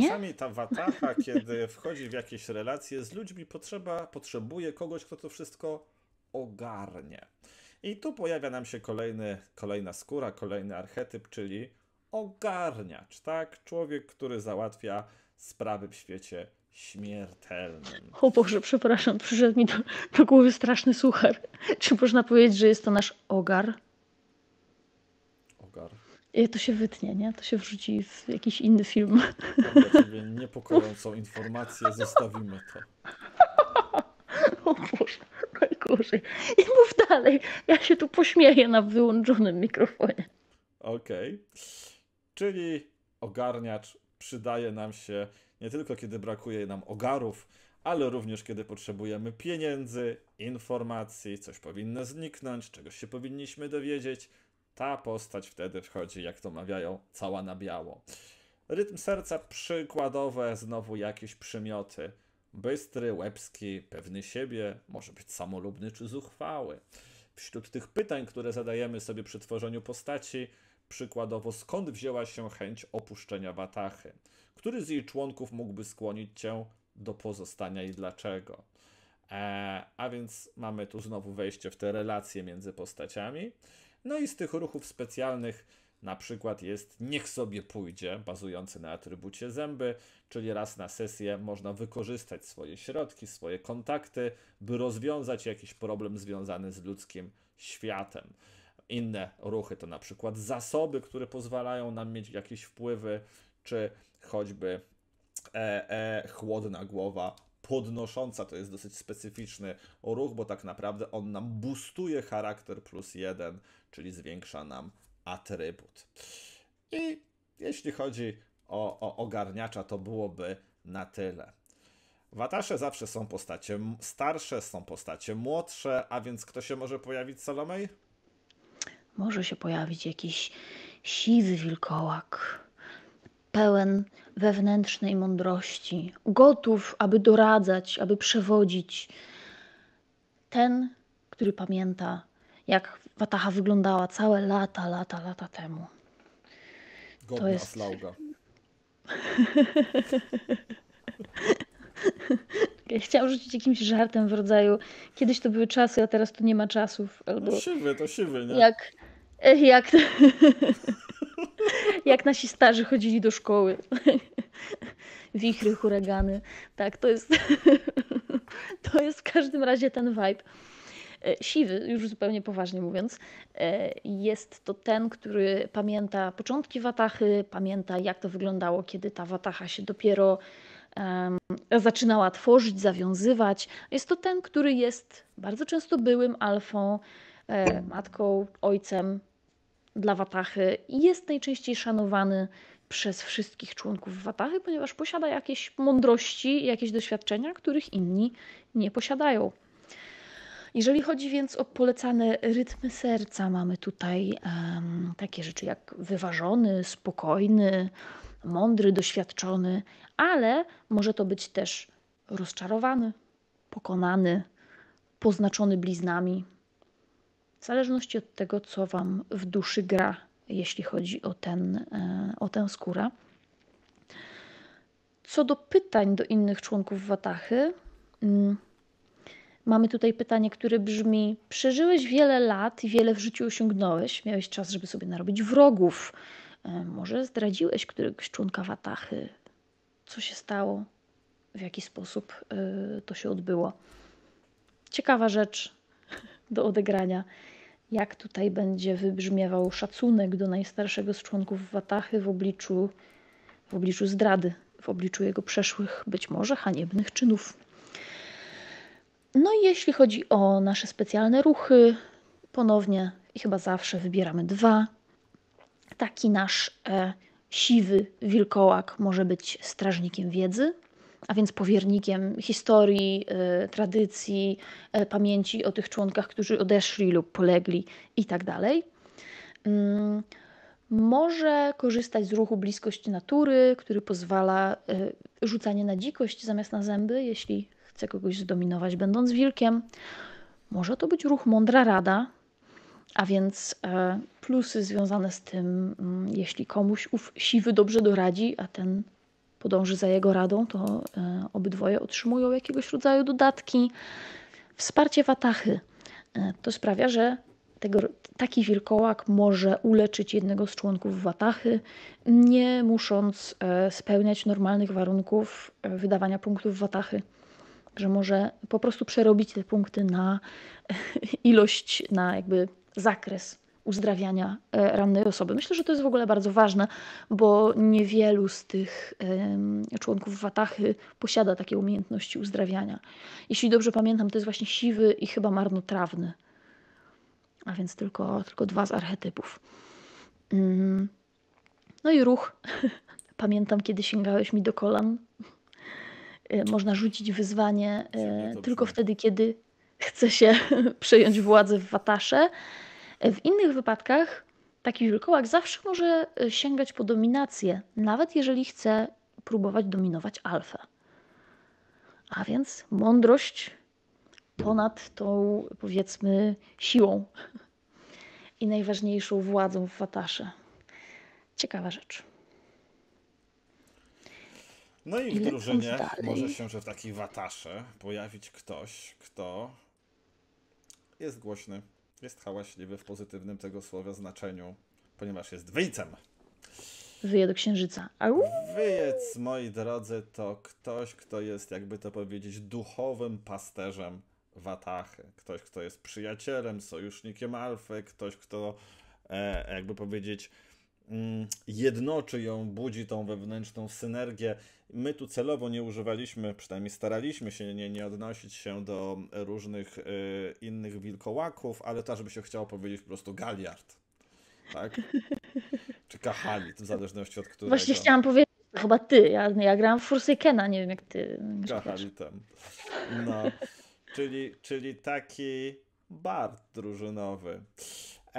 Czasami nie? ta watacha, kiedy wchodzi w jakieś relacje z ludźmi, potrzeba, potrzebuje kogoś, kto to wszystko ogarnie. I tu pojawia nam się kolejny, kolejna skóra, kolejny archetyp, czyli ogarniacz, tak? Człowiek, który załatwia sprawy w świecie śmiertelnym. O Boże, przepraszam, przyszedł mi do, do głowy straszny suchar. Czy można powiedzieć, że jest to nasz ogar? Ogar. I e, to się wytnie, nie? To się wrzuci w jakiś inny film. ciebie niepokojącą informację zostawimy to. O Boże, najgorzej. I mów dalej. Ja się tu pośmieję na wyłączonym mikrofonie. Okej. Okay. Czyli ogarniacz przydaje nam się nie tylko kiedy brakuje nam ogarów, ale również kiedy potrzebujemy pieniędzy, informacji, coś powinno zniknąć, czegoś się powinniśmy dowiedzieć. Ta postać wtedy wchodzi, jak to mawiają, cała na biało. Rytm serca przykładowe, znowu jakieś przymioty. Bystry, łebski, pewny siebie, może być samolubny czy zuchwały. Wśród tych pytań, które zadajemy sobie przy tworzeniu postaci, Przykładowo, skąd wzięła się chęć opuszczenia Watachy? Który z jej członków mógłby skłonić cię do pozostania i dlaczego? E, a więc mamy tu znowu wejście w te relacje między postaciami. No i z tych ruchów specjalnych na przykład jest niech sobie pójdzie, bazujący na atrybucie zęby, czyli raz na sesję można wykorzystać swoje środki, swoje kontakty, by rozwiązać jakiś problem związany z ludzkim światem inne ruchy, to na przykład zasoby, które pozwalają nam mieć jakieś wpływy, czy choćby e, e, chłodna głowa podnosząca, to jest dosyć specyficzny ruch, bo tak naprawdę on nam bustuje charakter plus jeden, czyli zwiększa nam atrybut. I jeśli chodzi o, o ogarniacza, to byłoby na tyle. Watasze zawsze są postacie starsze, są postacie młodsze, a więc kto się może pojawić Salomej? może się pojawić jakiś siwy wilkołak, pełen wewnętrznej mądrości, gotów, aby doradzać, aby przewodzić. Ten, który pamięta, jak Wataha wyglądała całe lata, lata, lata temu. Godna to jest. Aslauga chciał rzucić jakimś żartem w rodzaju kiedyś to były czasy, a teraz to nie ma czasów. Albo no siwy, to siwy, nie? Jak, eh, jak, jak nasi starzy chodzili do szkoły. Wichry, huragany. Tak, to jest to jest w każdym razie ten vibe. E, siwy, już zupełnie poważnie mówiąc, e, jest to ten, który pamięta początki Watachy, pamięta jak to wyglądało, kiedy ta Watacha się dopiero zaczynała tworzyć, zawiązywać. Jest to ten, który jest bardzo często byłym alfą, matką, ojcem dla Watachy i jest najczęściej szanowany przez wszystkich członków Watachy, ponieważ posiada jakieś mądrości, jakieś doświadczenia, których inni nie posiadają. Jeżeli chodzi więc o polecane rytmy serca, mamy tutaj um, takie rzeczy jak wyważony, spokojny, mądry, doświadczony, ale może to być też rozczarowany, pokonany, poznaczony bliznami. W zależności od tego, co Wam w duszy gra, jeśli chodzi o, ten, e, o tę skórę. Co do pytań do innych członków Watachy, mm, mamy tutaj pytanie, które brzmi: Przeżyłeś wiele lat i wiele w życiu osiągnąłeś, miałeś czas, żeby sobie narobić wrogów, E, może zdradziłeś któregoś członka Watachy? Co się stało? W jaki sposób e, to się odbyło? Ciekawa rzecz do odegrania. Jak tutaj będzie wybrzmiewał szacunek do najstarszego z członków Watachy w obliczu, w obliczu zdrady, w obliczu jego przeszłych, być może haniebnych czynów? No i jeśli chodzi o nasze specjalne ruchy, ponownie i chyba zawsze wybieramy dwa Taki nasz e, siwy wilkołak może być strażnikiem wiedzy, a więc powiernikiem historii, e, tradycji, e, pamięci o tych członkach, którzy odeszli lub polegli itd. Tak mm, może korzystać z ruchu bliskość natury, który pozwala e, rzucanie na dzikość zamiast na zęby, jeśli chce kogoś zdominować, będąc wilkiem. Może to być ruch mądra rada, a więc e, plusy związane z tym, mm, jeśli komuś ów siwy dobrze doradzi, a ten podąży za jego radą, to e, obydwoje otrzymują jakiegoś rodzaju dodatki. Wsparcie watachy e, to sprawia, że tego, taki wilkołak może uleczyć jednego z członków watachy, nie musząc spełniać normalnych warunków wydawania punktów watachy. Że może po prostu przerobić te punkty na ilość, na jakby zakres uzdrawiania e, rannej osoby. Myślę, że to jest w ogóle bardzo ważne, bo niewielu z tych członków Watachy posiada takie umiejętności uzdrawiania. Jeśli dobrze pamiętam, to jest właśnie siwy i chyba marnotrawny. A więc tylko, tylko dwa z archetypów. Mm. No i ruch. Pamiętam, kiedy sięgałeś mi do kolan. E, można rzucić wyzwanie e, tylko wtedy, kiedy chce się przejąć władzę w Watasze w innych wypadkach taki wilkołak zawsze może y, sięgać po dominację, nawet jeżeli chce próbować dominować alfę. A więc mądrość ponad tą, powiedzmy, siłą i najważniejszą władzą w Watasze. Ciekawa rzecz. No i w drużynie może się, że w takiej Watasze pojawić ktoś, kto jest głośny, jest hałaśliwy w pozytywnym tego słowa znaczeniu, ponieważ jest wyjcem. Wyje do księżyca. Au! Wyjec, moi drodzy, to ktoś, kto jest, jakby to powiedzieć, duchowym pasterzem Watachy. Ktoś, kto jest przyjacielem, sojusznikiem Alfy, ktoś, kto, e, jakby powiedzieć, Mm, jednoczy ją, budzi tą wewnętrzną synergię. My tu celowo nie używaliśmy, przynajmniej staraliśmy się nie, nie odnosić się do różnych y, innych wilkołaków, ale to żeby się chciało powiedzieć po prostu galiard. Tak? Czy kahalit, w zależności od którego. Właśnie chciałam powiedzieć, chyba ty. Ja, ja grałam w Forsakena, nie wiem jak ty. Kahalitem. No. Czyli, czyli taki bard drużynowy.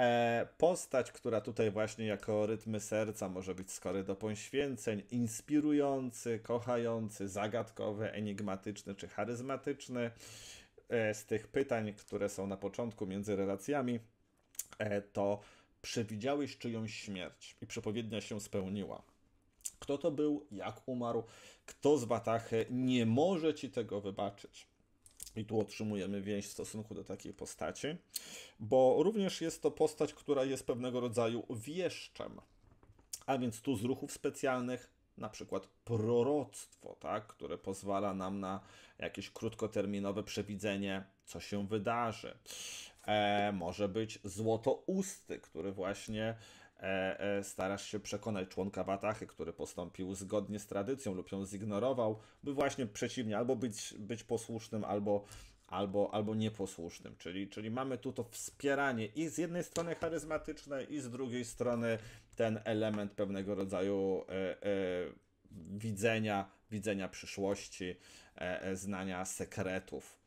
E, postać, która tutaj właśnie jako rytmy serca może być skory do poświęceń, inspirujący, kochający, zagadkowy, enigmatyczny czy charyzmatyczny. E, z tych pytań, które są na początku między relacjami, e, to przewidziałeś czyjąś śmierć i przepowiednia się spełniła. Kto to był, jak umarł, kto z Batachy nie może ci tego wybaczyć. I tu otrzymujemy więź w stosunku do takiej postaci, bo również jest to postać, która jest pewnego rodzaju wieszczem. A więc tu z ruchów specjalnych na przykład proroctwo, tak, które pozwala nam na jakieś krótkoterminowe przewidzenie, co się wydarzy. E, może być złoto usty, który właśnie E, e, starasz się przekonać członka Watachy, który postąpił zgodnie z tradycją lub ją zignorował, by właśnie przeciwnie, albo być, być posłusznym, albo, albo, albo nieposłusznym. Czyli, czyli mamy tu to wspieranie i z jednej strony charyzmatyczne, i z drugiej strony ten element pewnego rodzaju e, e, widzenia, widzenia przyszłości, e, e znania sekretów.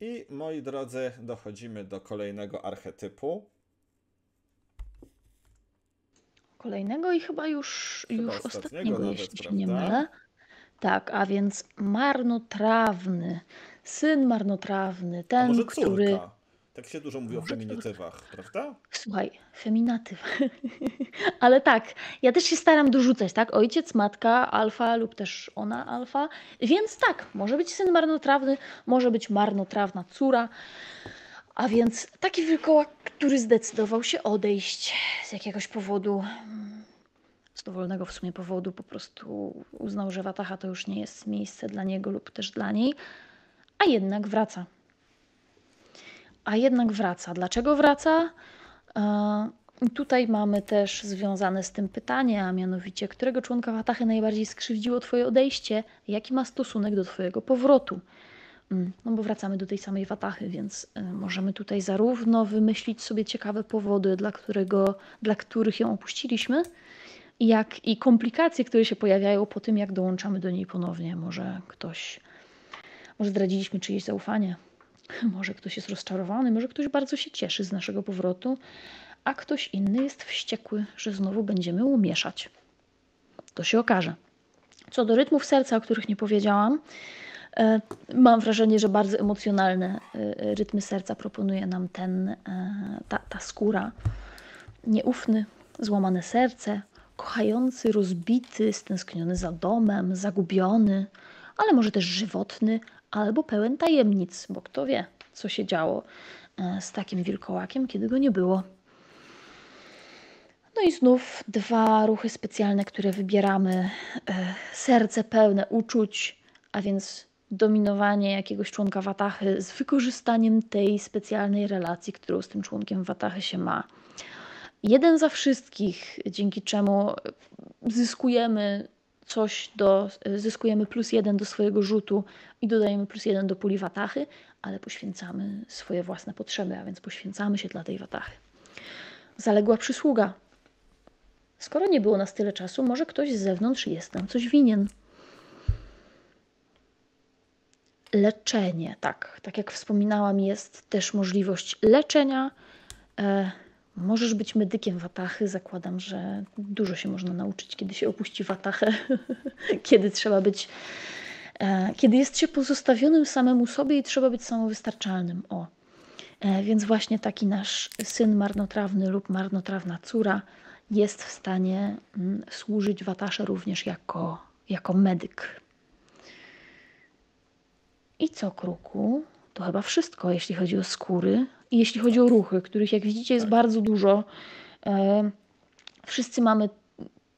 I moi drodzy, dochodzimy do kolejnego archetypu, kolejnego i chyba już, chyba już ostatniego, ostatniego nawet, jeśli się nie mylę. Tak, a więc marnotrawny, syn marnotrawny, ten, a może który. Tak się dużo mówi o feminitywach, prawda? Słuchaj, feminatyw. Ale tak, ja też się staram dorzucać, tak? Ojciec, matka, alfa lub też ona alfa. Więc tak, może być syn marnotrawny, może być marnotrawna córa. A więc taki wilkołak, który zdecydował się odejść z jakiegoś powodu, z dowolnego w sumie powodu, po prostu uznał, że Wataha to już nie jest miejsce dla niego lub też dla niej, a jednak wraca. A jednak wraca. Dlaczego wraca? E, I tutaj mamy też związane z tym pytanie, a mianowicie, którego członka Watachy najbardziej skrzywdziło Twoje odejście? Jaki ma stosunek do Twojego powrotu? Mm. No bo wracamy do tej samej watachy, więc y, możemy tutaj zarówno wymyślić sobie ciekawe powody, dla, którego, dla których ją opuściliśmy, jak i komplikacje, które się pojawiają po tym, jak dołączamy do niej ponownie. Może ktoś, może zdradziliśmy czyjeś zaufanie, może ktoś jest rozczarowany, może ktoś bardzo się cieszy z naszego powrotu, a ktoś inny jest wściekły, że znowu będziemy umieszać. To się okaże. Co do rytmów serca, o których nie powiedziałam, E, mam wrażenie, że bardzo emocjonalne e, e, rytmy serca proponuje nam ten, ta, ta skóra. Nieufny, złamane serce, kochający, rozbity, stęskniony za domem, zagubiony, ale może też żywotny, albo pełen tajemnic, bo kto wie, co się działo z takim wilkołakiem, kiedy go nie było. No i znów dwa ruchy specjalne, które wybieramy. Serce pełne uczuć, a więc dominowanie jakiegoś członka Watachy z wykorzystaniem tej specjalnej relacji, którą z tym członkiem Watachy się ma. Jeden za wszystkich, dzięki czemu zyskujemy coś do, zyskujemy plus jeden do swojego rzutu i dodajemy plus jeden do puli Watachy, ale poświęcamy swoje własne potrzeby, a więc poświęcamy się dla tej Watachy. Zaległa przysługa. Skoro nie było nas tyle czasu, może ktoś z zewnątrz jest nam coś winien. leczenie. Tak, tak jak wspominałam, jest też możliwość leczenia. E, możesz być medykiem watachy. Zakładam, że dużo się można nauczyć, kiedy się opuści watachę, kiedy trzeba być, e, kiedy jest się pozostawionym samemu sobie i trzeba być samowystarczalnym. O. E, więc właśnie taki nasz syn marnotrawny lub marnotrawna córa jest w stanie mm, służyć watasze również jako, jako medyk. I co, kruku? To chyba wszystko, jeśli chodzi o skóry i jeśli chodzi o ruchy, których jak widzicie jest tak. bardzo dużo. E, wszyscy mamy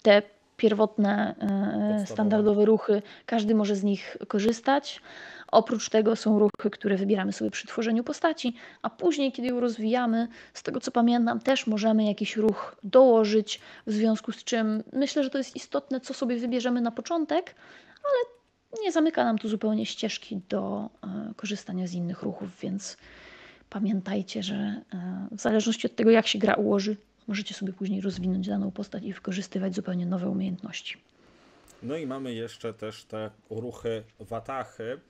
te pierwotne, e, standardowe ruchy. Każdy może z nich korzystać. Oprócz tego są ruchy, które wybieramy sobie przy tworzeniu postaci, a później, kiedy ją rozwijamy, z tego co pamiętam, też możemy jakiś ruch dołożyć, w związku z czym myślę, że to jest istotne, co sobie wybierzemy na początek, ale nie zamyka nam tu zupełnie ścieżki do e, korzystania z innych ruchów, więc pamiętajcie, że e, w zależności od tego, jak się gra ułoży, możecie sobie później rozwinąć daną postać i wykorzystywać zupełnie nowe umiejętności. No i mamy jeszcze też te ruchy watachy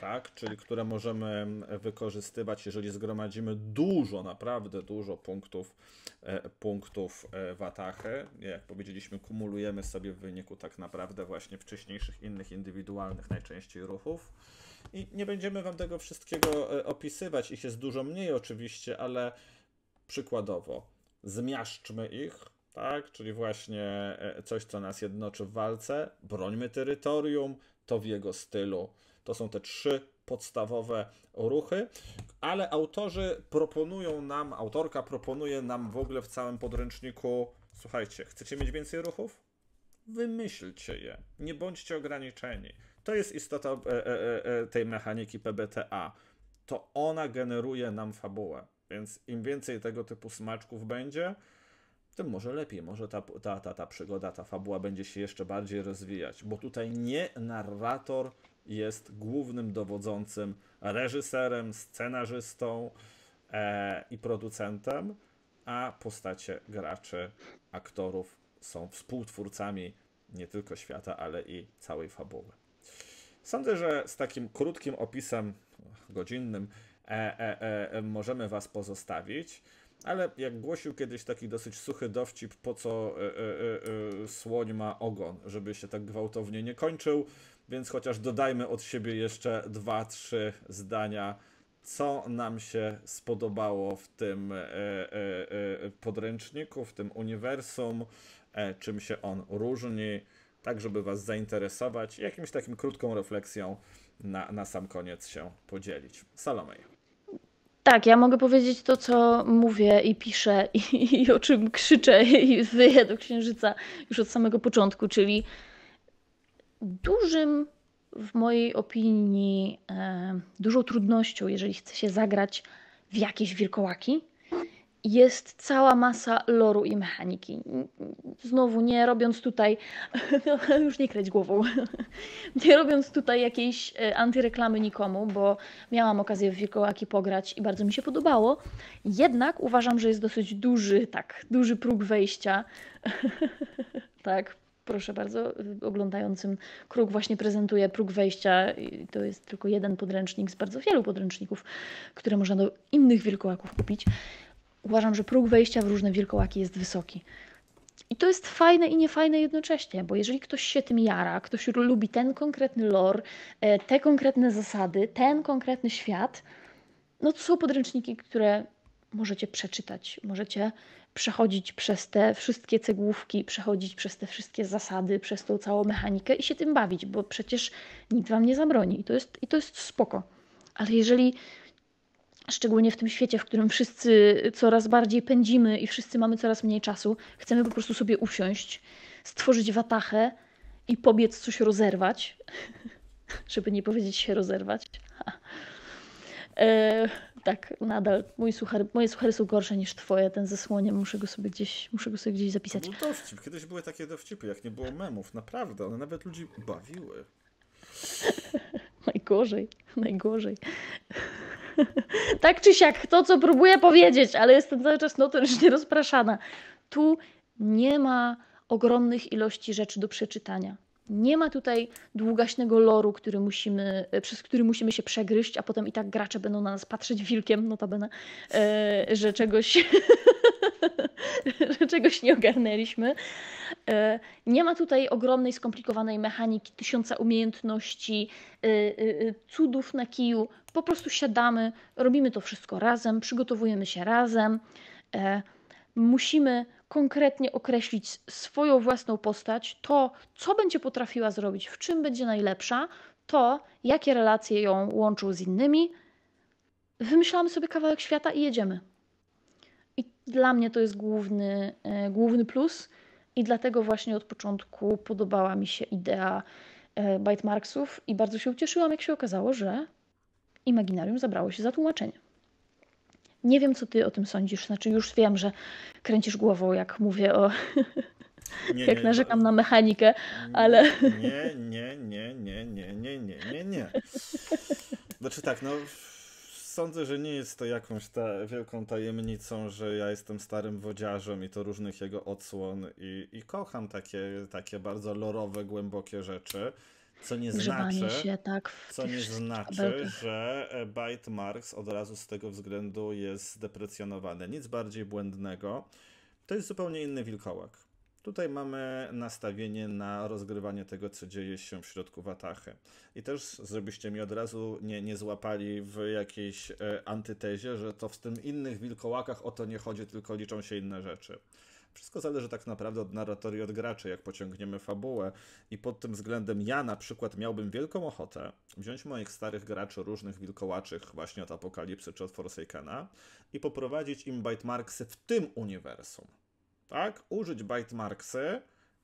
tak? czyli które możemy wykorzystywać, jeżeli zgromadzimy dużo, naprawdę dużo punktów, e, punktów e, w atachy. Jak powiedzieliśmy, kumulujemy sobie w wyniku tak naprawdę właśnie wcześniejszych innych indywidualnych najczęściej ruchów. I nie będziemy Wam tego wszystkiego e, opisywać, ich jest dużo mniej oczywiście, ale przykładowo zmiaszczmy ich, tak? Czyli właśnie coś, co nas jednoczy w walce, brońmy terytorium, to w jego stylu. To są te trzy podstawowe ruchy, ale autorzy proponują nam, autorka proponuje nam w ogóle w całym podręczniku, słuchajcie, chcecie mieć więcej ruchów? Wymyślcie je, nie bądźcie ograniczeni. To jest istota e, e, e, e tej mechaniki PBTA. To ona generuje nam fabułę, więc im więcej tego typu smaczków będzie, tym może lepiej, może ta, ta, ta, ta przygoda, ta fabuła będzie się jeszcze bardziej rozwijać, bo tutaj nie narrator jest głównym dowodzącym reżyserem, scenarzystą e, i producentem, a postacie graczy, aktorów są współtwórcami nie tylko świata, ale i całej fabuły. Sądzę, że z takim krótkim opisem godzinnym e, e, e, możemy Was pozostawić, ale jak głosił kiedyś taki dosyć suchy dowcip, po co e, e, e, słoń ma ogon, żeby się tak gwałtownie nie kończył, więc chociaż dodajmy od siebie jeszcze dwa, trzy zdania, co nam się spodobało w tym e, e, e, podręczniku, w tym uniwersum, czym się on różni, tak żeby Was zainteresować i jakimś takim krótką refleksją na, na sam koniec się podzielić. Salomej. Tak, ja mogę powiedzieć to, co mówię i piszę, i, i o czym krzyczę, i wyję do księżyca już od samego początku, czyli dużym, w mojej opinii, e, dużą trudnością, jeżeli chce się zagrać w jakieś wilkołaki, jest cała masa loru i mechaniki. Znowu nie robiąc tutaj, no, już nie kreć głową, nie robiąc tutaj jakiejś e, antyreklamy nikomu, bo miałam okazję w Wilkołaki pograć i bardzo mi się podobało. Jednak uważam, że jest dosyć duży, tak, duży próg wejścia. tak, proszę bardzo, oglądającym Kruk właśnie prezentuje próg wejścia. To jest tylko jeden podręcznik z bardzo wielu podręczników, które można do innych wielkołaków kupić. Uważam, że próg wejścia w różne wielkołaki jest wysoki. I to jest fajne i niefajne jednocześnie, bo jeżeli ktoś się tym jara, ktoś lubi ten konkretny lore, te konkretne zasady, ten konkretny świat, no to są podręczniki, które możecie przeczytać, możecie przechodzić przez te wszystkie cegłówki, przechodzić przez te wszystkie zasady, przez tą całą mechanikę i się tym bawić, bo przecież nikt wam nie zabroni i to jest, i to jest spoko. Ale jeżeli szczególnie w tym świecie, w którym wszyscy coraz bardziej pędzimy i wszyscy mamy coraz mniej czasu, chcemy po prostu sobie usiąść, stworzyć watachę i pobiec coś rozerwać, żeby nie powiedzieć się rozerwać. E tak, nadal mój suchary, moje suchary są gorsze niż twoje, ten zasłonię, muszę go sobie gdzieś, muszę go sobie gdzieś zapisać. No dowcip, kiedyś były takie dowcipy, jak nie było memów, naprawdę, one nawet ludzi bawiły. najgorzej, najgorzej. tak czy siak, to co próbuję powiedzieć, ale jestem cały czas notorycznie rozpraszana. Tu nie ma ogromnych ilości rzeczy do przeczytania. Nie ma tutaj długaśnego loru, który musimy, e, przez który musimy się przegryźć, a potem i tak gracze będą na nas patrzeć wilkiem, notabene, e, że czegoś, że czegoś nie ogarnęliśmy. E, nie ma tutaj ogromnej, skomplikowanej mechaniki, tysiąca umiejętności, cudów na kiju. Po prostu siadamy, robimy to wszystko razem, przygotowujemy się razem. Musimy konkretnie określić swoją własną postać, to co będzie potrafiła zrobić, w czym będzie najlepsza, to jakie relacje ją łączą z innymi. Wymyślamy sobie kawałek świata i jedziemy. I dla mnie to jest główny, e, główny plus. I dlatego właśnie od początku podobała mi się idea e, Bite Marksów i bardzo się ucieszyłam, jak się okazało, że Imaginarium zabrało się za tłumaczenie. Nie wiem, co ty o tym sądzisz. Znaczy, już wiem, że kręcisz głową, jak mówię o. Nie, jak nie, narzekam nie, na mechanikę, ale. Nie, nie, nie, nie, nie, nie, nie, nie, nie. Znaczy tak, no. Sądzę, że nie jest to jakąś ta wielką tajemnicą, że ja jestem starym wodziarzem i to różnych jego odsłon i, i kocham takie, takie bardzo lorowe, głębokie rzeczy. Co nie znaczy, się, tak, co nie znaczy że e, Bite Marks od razu z tego względu jest deprecjonowany. Nic bardziej błędnego. To jest zupełnie inny wilkołak. Tutaj mamy nastawienie na rozgrywanie tego, co dzieje się w środku Watachy. I też, żebyście mi od razu nie, nie złapali w jakiejś e, antytezie, że to w tym innych wilkołakach o to nie chodzi, tylko liczą się inne rzeczy. Wszystko zależy tak naprawdę od narratorii, od graczy, jak pociągniemy fabułę. I pod tym względem ja na przykład miałbym wielką ochotę wziąć moich starych graczy, różnych wilkołaczych, właśnie od Apokalipsy czy od Forsakena, i poprowadzić im bitemarksy w tym uniwersum. Tak? Użyć bitemarksy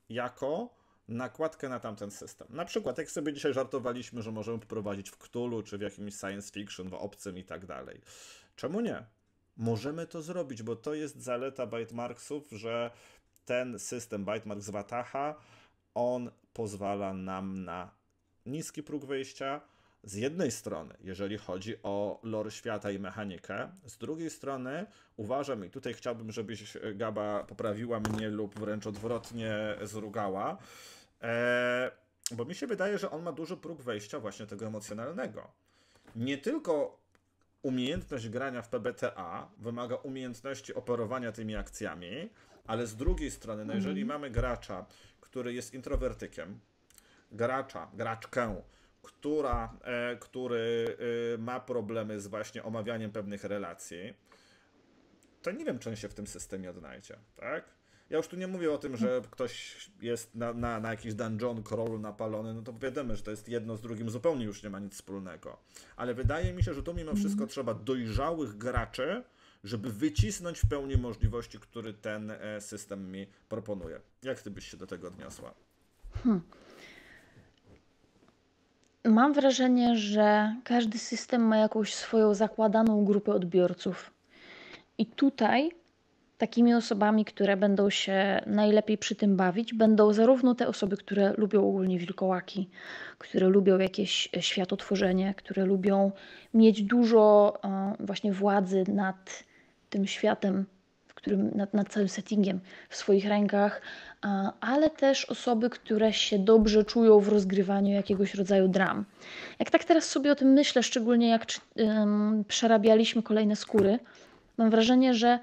jako nakładkę na tamten system. Na przykład, jak sobie dzisiaj żartowaliśmy, że możemy poprowadzić w Cthulhu, czy w jakimś science fiction, w obcym i tak dalej. Czemu nie? możemy to zrobić, bo to jest zaleta Bytemarksów, że ten system Bytemarks Wataha, on pozwala nam na niski próg wejścia z jednej strony, jeżeli chodzi o lore świata i mechanikę, z drugiej strony uważam i tutaj chciałbym, żebyś e, Gaba poprawiła mnie lub wręcz odwrotnie zrugała, e, bo mi się wydaje, że on ma duży próg wejścia właśnie tego emocjonalnego. Nie tylko umiejętność grania w PBTA wymaga umiejętności operowania tymi akcjami, ale z drugiej strony, no jeżeli mhm. mamy gracza, który jest introwertykiem, gracza, graczkę, która, e, który e, ma problemy z właśnie omawianiem pewnych relacji, to nie wiem, czy on się w tym systemie odnajdzie, tak? Ja już tu nie mówię o tym, że ktoś jest na, na, na jakiś dungeon crawlu napalony, no to wiadomo, że to jest jedno z drugim zupełnie już nie ma nic wspólnego. Ale wydaje mi się, że tu mimo mhm. wszystko trzeba dojrzałych graczy, żeby wycisnąć w pełni możliwości, które ten e, system mi proponuje. Jak ty byś się do tego odniosła? Hmm. Mam wrażenie, że każdy system ma jakąś swoją zakładaną grupę odbiorców. I tutaj takimi osobami, które będą się najlepiej przy tym bawić, będą zarówno te osoby, które lubią ogólnie wilkołaki, które lubią jakieś e, światotworzenie, które lubią mieć dużo e, właśnie władzy nad tym światem, w którym, nad, nad całym settingiem w swoich rękach, ale też osoby, które się dobrze czują w rozgrywaniu jakiegoś rodzaju dram. Jak tak teraz sobie o tym myślę, szczególnie jak przerabialiśmy kolejne skóry, mam wrażenie, że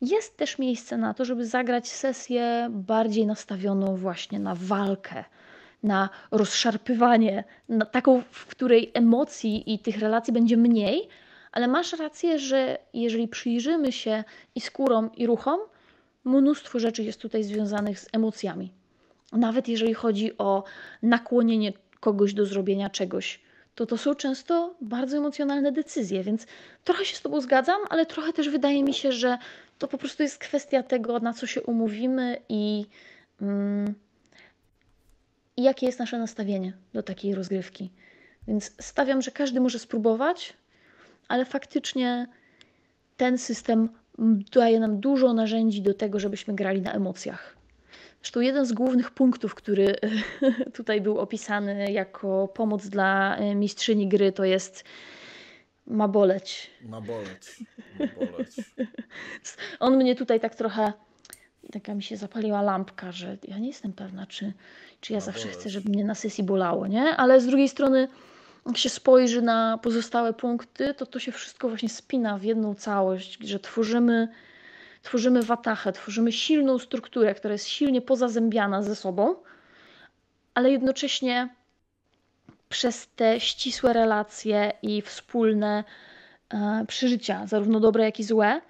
jest też miejsce na to, żeby zagrać sesję bardziej nastawioną właśnie na walkę, na rozszarpywanie, na taką, w której emocji i tych relacji będzie mniej, ale masz rację, że jeżeli przyjrzymy się i skórom, i ruchom, mnóstwo rzeczy jest tutaj związanych z emocjami. Nawet jeżeli chodzi o nakłonienie kogoś do zrobienia czegoś, to to są często bardzo emocjonalne decyzje, więc trochę się z Tobą zgadzam, ale trochę też wydaje mi się, że to po prostu jest kwestia tego, na co się umówimy i, mm, i jakie jest nasze nastawienie do takiej rozgrywki. Więc stawiam, że każdy może spróbować, ale faktycznie ten system daje nam dużo narzędzi do tego, żebyśmy grali na emocjach. Zresztą jeden z głównych punktów, który tutaj był opisany jako pomoc dla e, mistrzyni gry, to jest ma boleć. Ma boleć. Ma boleć. On mnie tutaj tak trochę taka mi się zapaliła lampka, że ja nie jestem pewna, czy, czy ja ma zawsze boleć. chcę, żeby mnie na sesji bolało, nie? Ale z drugiej strony, jak się spojrzy na pozostałe punkty, to to się wszystko właśnie spina w jedną całość, że tworzymy tworzymy watachę, tworzymy silną strukturę, która jest silnie pozazębiana ze sobą, ale jednocześnie przez te ścisłe relacje i wspólne e, przeżycia, zarówno dobre, jak i złe,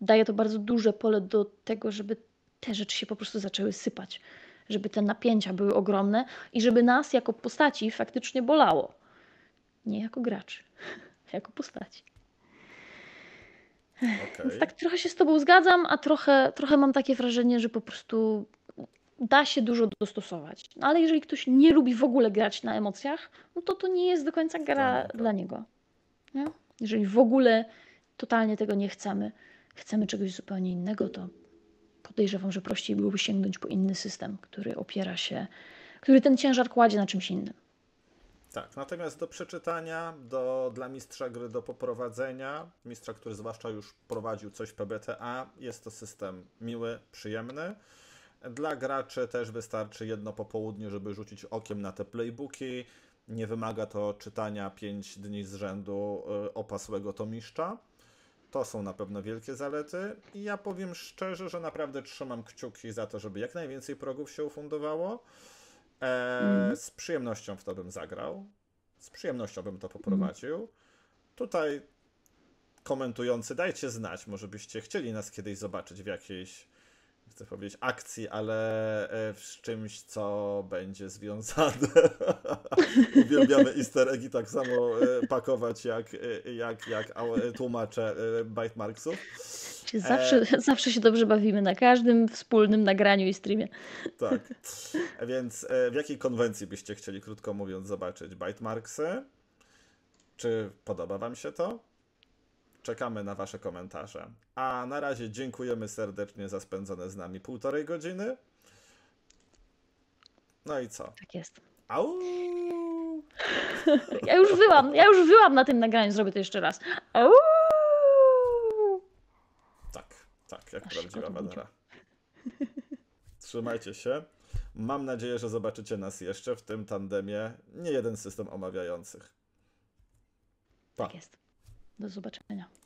daje to bardzo duże pole do tego, żeby te rzeczy się po prostu zaczęły sypać, żeby te napięcia były ogromne i żeby nas jako postaci faktycznie bolało. Nie jako graczy, jako postaci. Okay. tak trochę się z Tobą zgadzam, a trochę, trochę mam takie wrażenie, że po prostu da się dużo dostosować. No, ale jeżeli ktoś nie lubi w ogóle grać na emocjach, no to to nie jest do końca gra tak, dla niego. Nie? Jeżeli w ogóle totalnie tego nie chcemy, chcemy czegoś zupełnie innego, to podejrzewam, że prościej byłoby sięgnąć po inny system, który opiera się, który ten ciężar kładzie na czymś innym. Tak, natomiast do przeczytania, do, dla mistrza gry do poprowadzenia, mistrza, który zwłaszcza już prowadził coś PBTA, jest to system miły, przyjemny. Dla graczy też wystarczy jedno popołudnie, żeby rzucić okiem na te playbooki. Nie wymaga to czytania 5 dni z rzędu y, opasłego tomiszcza. To są na pewno wielkie zalety i ja powiem szczerze, że naprawdę trzymam kciuki za to, żeby jak najwięcej progów się ufundowało. Mhm. E, mm. Z przyjemnością w to bym zagrał. Z przyjemnością bym to poprowadził. Mm. Tutaj komentujący, dajcie znać, może byście chcieli nas kiedyś zobaczyć w jakiejś, chcę powiedzieć, akcji, ale e, z czymś, co będzie związane. Uwielbiamy easter eggi tak samo e, pakować, jak, e, jak, jak tłumacze bite marksów. E, zawsze, e... zawsze się dobrze bawimy na każdym wspólnym nagraniu i streamie. Tak. E, więc e, w jakiej konwencji byście chcieli, krótko mówiąc, zobaczyć Bite Marksy? Czy podoba Wam się to? Czekamy na Wasze komentarze. A na razie dziękujemy serdecznie za spędzone z nami półtorej godziny. No i co? Tak jest. Au! Ja już wyłam, ja już wyłam na tym nagraniu, zrobię to jeszcze raz. Au! Tak, jak Aż prawdziwa Badara. Trzymajcie się. Mam nadzieję, że zobaczycie nas jeszcze w tym tandemie nie jeden system omawiających. Pa. Tak jest. Do zobaczenia.